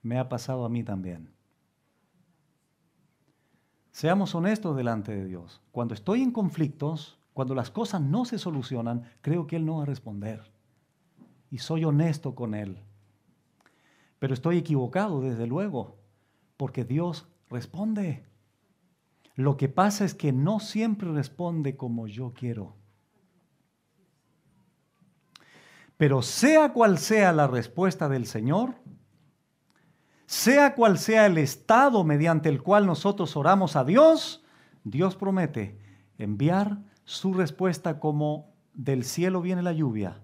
Me ha pasado a mí también. Seamos honestos delante de Dios. Cuando estoy en conflictos, cuando las cosas no se solucionan, creo que Él no va a responder. Y soy honesto con Él. Pero estoy equivocado, desde luego, porque Dios responde. Lo que pasa es que no siempre responde como yo quiero. Pero sea cual sea la respuesta del Señor, sea cual sea el estado mediante el cual nosotros oramos a Dios, Dios promete enviar su respuesta como del cielo viene la lluvia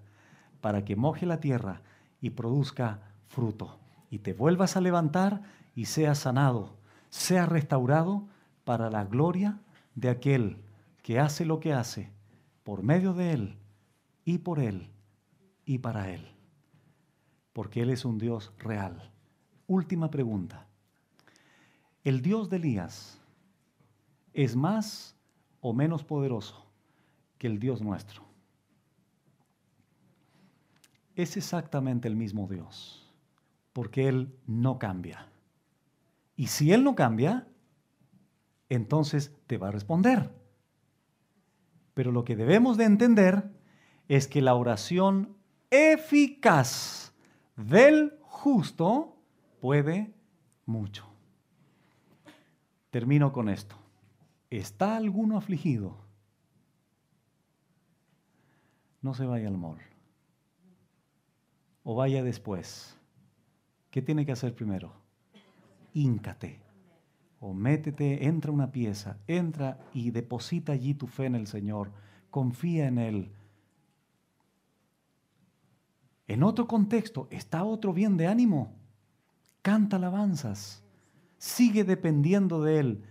para que moje la tierra y produzca fruto y te vuelvas a levantar y seas sanado, sea restaurado para la gloria de aquel que hace lo que hace por medio de él y por él y para él. Porque él es un Dios real Última pregunta. ¿El Dios de Elías es más o menos poderoso que el Dios nuestro? Es exactamente el mismo Dios, porque Él no cambia. Y si Él no cambia, entonces te va a responder. Pero lo que debemos de entender es que la oración eficaz del justo puede mucho. Termino con esto. ¿Está alguno afligido? No se vaya al mall. O vaya después. ¿Qué tiene que hacer primero? Híncate. O métete, entra una pieza, entra y deposita allí tu fe en el Señor. Confía en Él. En otro contexto, está otro bien de ánimo. Canta alabanzas. Sigue dependiendo de Él.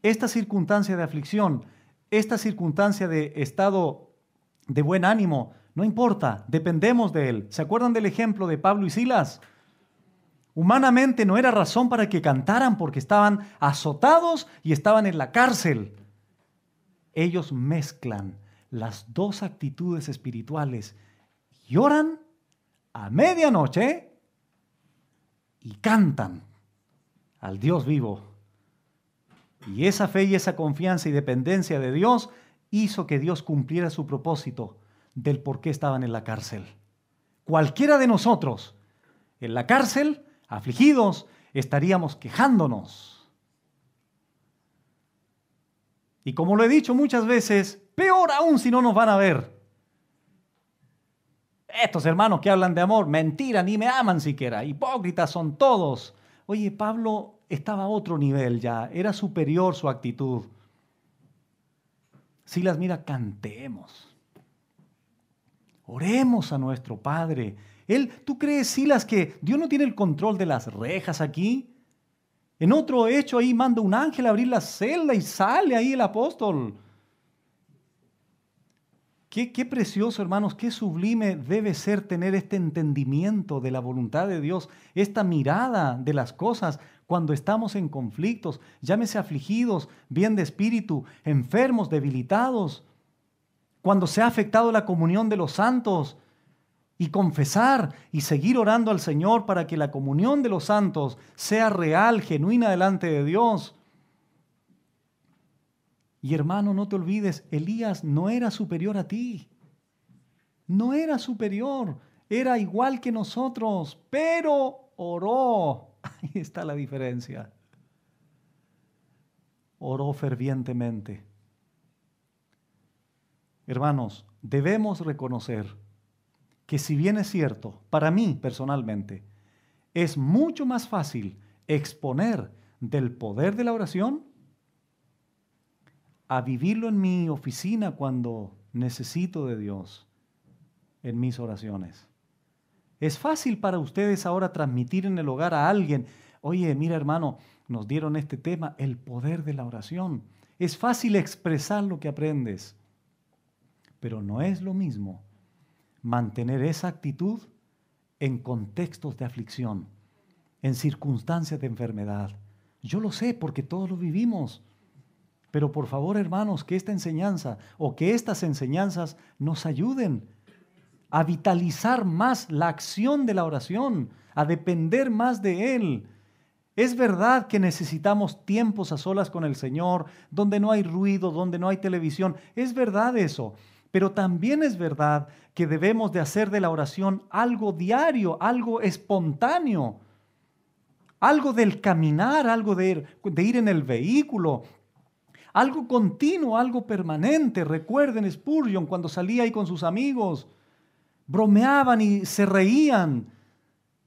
Esta circunstancia de aflicción, esta circunstancia de estado de buen ánimo, no importa, dependemos de Él. ¿Se acuerdan del ejemplo de Pablo y Silas? Humanamente no era razón para que cantaran porque estaban azotados y estaban en la cárcel. Ellos mezclan las dos actitudes espirituales. Lloran a medianoche y cantan al Dios vivo. Y esa fe y esa confianza y dependencia de Dios hizo que Dios cumpliera su propósito del por qué estaban en la cárcel. Cualquiera de nosotros en la cárcel, afligidos, estaríamos quejándonos. Y como lo he dicho muchas veces, peor aún si no nos van a ver. Estos hermanos que hablan de amor, mentira, ni me aman siquiera, hipócritas son todos. Oye, Pablo estaba a otro nivel ya, era superior su actitud. Si las mira, cantemos. Oremos a nuestro Padre. Él, ¿tú crees, Silas, que Dios no tiene el control de las rejas aquí? En otro hecho ahí manda un ángel a abrir la celda y sale ahí el apóstol. Qué, precioso, hermanos, qué sublime debe ser tener este entendimiento de la voluntad de Dios, esta mirada de las cosas cuando estamos en conflictos, llámese afligidos, bien de espíritu, enfermos, debilitados, cuando se ha afectado la comunión de los santos, y confesar y seguir orando al Señor para que la comunión de los santos sea real, genuina delante de Dios. Y hermano, no te olvides, Elías no era superior a ti. No era superior, era igual que nosotros, pero oró. Ahí está la diferencia. Oró fervientemente. Hermanos, debemos reconocer que si bien es cierto, para mí personalmente, es mucho más fácil exponer del poder de la oración a vivirlo en mi oficina cuando necesito de Dios, en mis oraciones. Es fácil para ustedes ahora transmitir en el hogar a alguien, oye, mira hermano, nos dieron este tema, el poder de la oración. Es fácil expresar lo que aprendes, pero no es lo mismo mantener esa actitud en contextos de aflicción, en circunstancias de enfermedad. Yo lo sé porque todos lo vivimos. Pero por favor, hermanos, que esta enseñanza o que estas enseñanzas nos ayuden a vitalizar más la acción de la oración, a depender más de Él. Es verdad que necesitamos tiempos a solas con el Señor, donde no hay ruido, donde no hay televisión. Es verdad eso. Pero también es verdad que debemos de hacer de la oración algo diario, algo espontáneo, algo del caminar, algo de ir, de ir en el vehículo, algo continuo, algo permanente. Recuerden Spurgeon cuando salía ahí con sus amigos, bromeaban y se reían.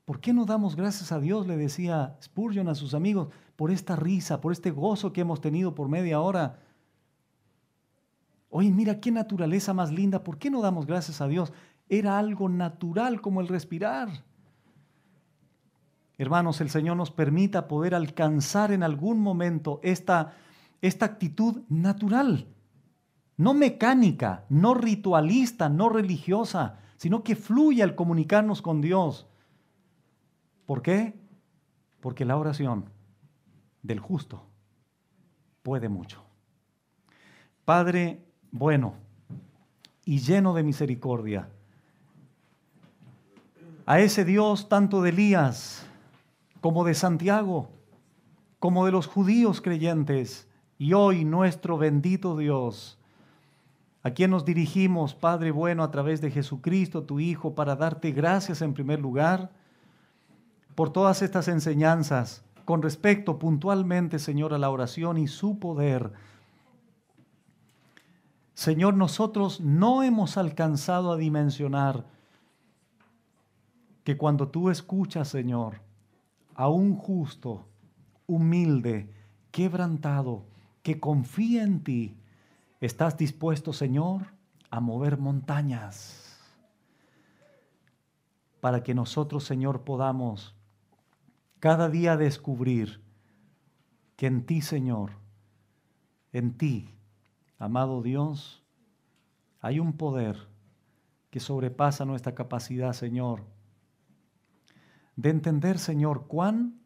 ¿Por qué no damos gracias a Dios? Le decía Spurgeon a sus amigos, por esta risa, por este gozo que hemos tenido por media hora. Oye, mira qué naturaleza más linda, ¿por qué no damos gracias a Dios? Era algo natural como el respirar. Hermanos, el Señor nos permita poder alcanzar en algún momento esta esta actitud natural, no mecánica, no ritualista, no religiosa, sino que fluye al comunicarnos con Dios. ¿Por qué? Porque la oración del justo puede mucho. Padre bueno y lleno de misericordia, a ese Dios tanto de Elías como de Santiago, como de los judíos creyentes, y hoy nuestro bendito Dios, a quien nos dirigimos, Padre bueno, a través de Jesucristo, tu Hijo, para darte gracias en primer lugar por todas estas enseñanzas con respecto puntualmente, Señor, a la oración y su poder. Señor, nosotros no hemos alcanzado a dimensionar que cuando tú escuchas, Señor, a un justo, humilde, quebrantado, que confía en ti. ¿Estás dispuesto, Señor, a mover montañas? Para que nosotros, Señor, podamos cada día descubrir que en ti, Señor, en ti, amado Dios, hay un poder que sobrepasa nuestra capacidad, Señor, de entender, Señor, cuán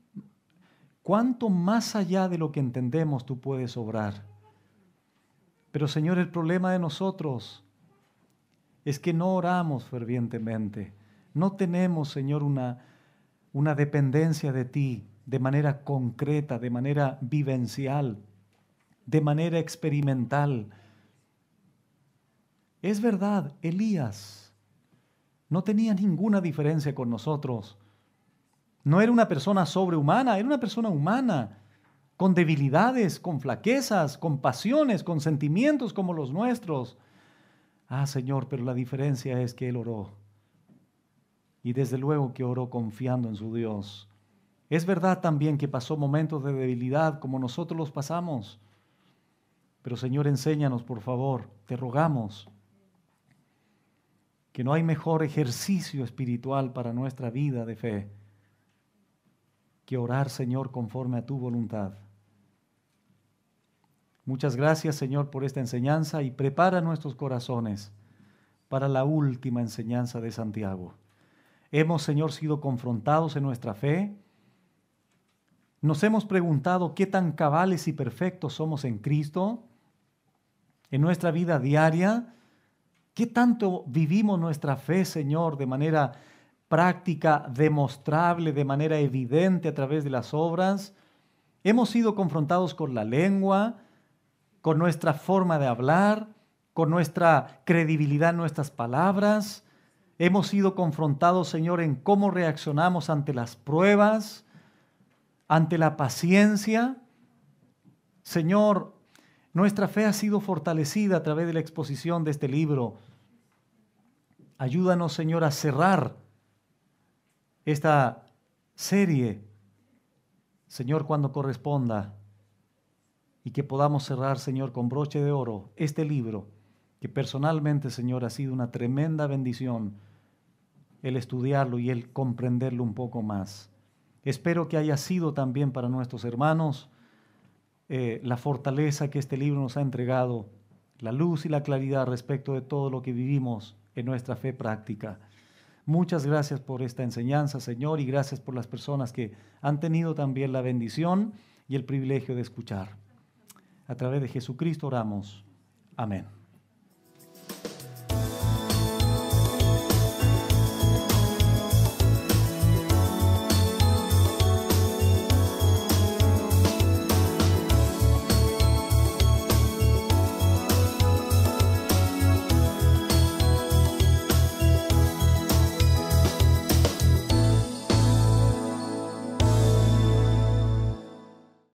¿Cuánto más allá de lo que entendemos tú puedes obrar? Pero Señor, el problema de nosotros es que no oramos fervientemente. No tenemos, Señor, una, una dependencia de ti de manera concreta, de manera vivencial, de manera experimental. Es verdad, Elías no tenía ninguna diferencia con nosotros no era una persona sobrehumana, era una persona humana, con debilidades, con flaquezas, con pasiones, con sentimientos como los nuestros. Ah, Señor, pero la diferencia es que Él oró. Y desde luego que oró confiando en su Dios. Es verdad también que pasó momentos de debilidad como nosotros los pasamos. Pero Señor, enséñanos, por favor, te rogamos, que no hay mejor ejercicio espiritual para nuestra vida de fe que orar, Señor, conforme a tu voluntad. Muchas gracias, Señor, por esta enseñanza y prepara nuestros corazones para la última enseñanza de Santiago. Hemos, Señor, sido confrontados en nuestra fe. Nos hemos preguntado qué tan cabales y perfectos somos en Cristo, en nuestra vida diaria, qué tanto vivimos nuestra fe, Señor, de manera práctica, demostrable de manera evidente a través de las obras. Hemos sido confrontados con la lengua, con nuestra forma de hablar, con nuestra credibilidad en nuestras palabras. Hemos sido confrontados, Señor, en cómo reaccionamos ante las pruebas, ante la paciencia. Señor, nuestra fe ha sido fortalecida a través de la exposición de este libro. Ayúdanos, Señor, a cerrar esta serie, Señor, cuando corresponda, y que podamos cerrar, Señor, con broche de oro este libro, que personalmente, Señor, ha sido una tremenda bendición el estudiarlo y el comprenderlo un poco más. Espero que haya sido también para nuestros hermanos eh, la fortaleza que este libro nos ha entregado, la luz y la claridad respecto de todo lo que vivimos en nuestra fe práctica. Muchas gracias por esta enseñanza, Señor, y gracias por las personas que han tenido también la bendición y el privilegio de escuchar. A través de Jesucristo oramos. Amén.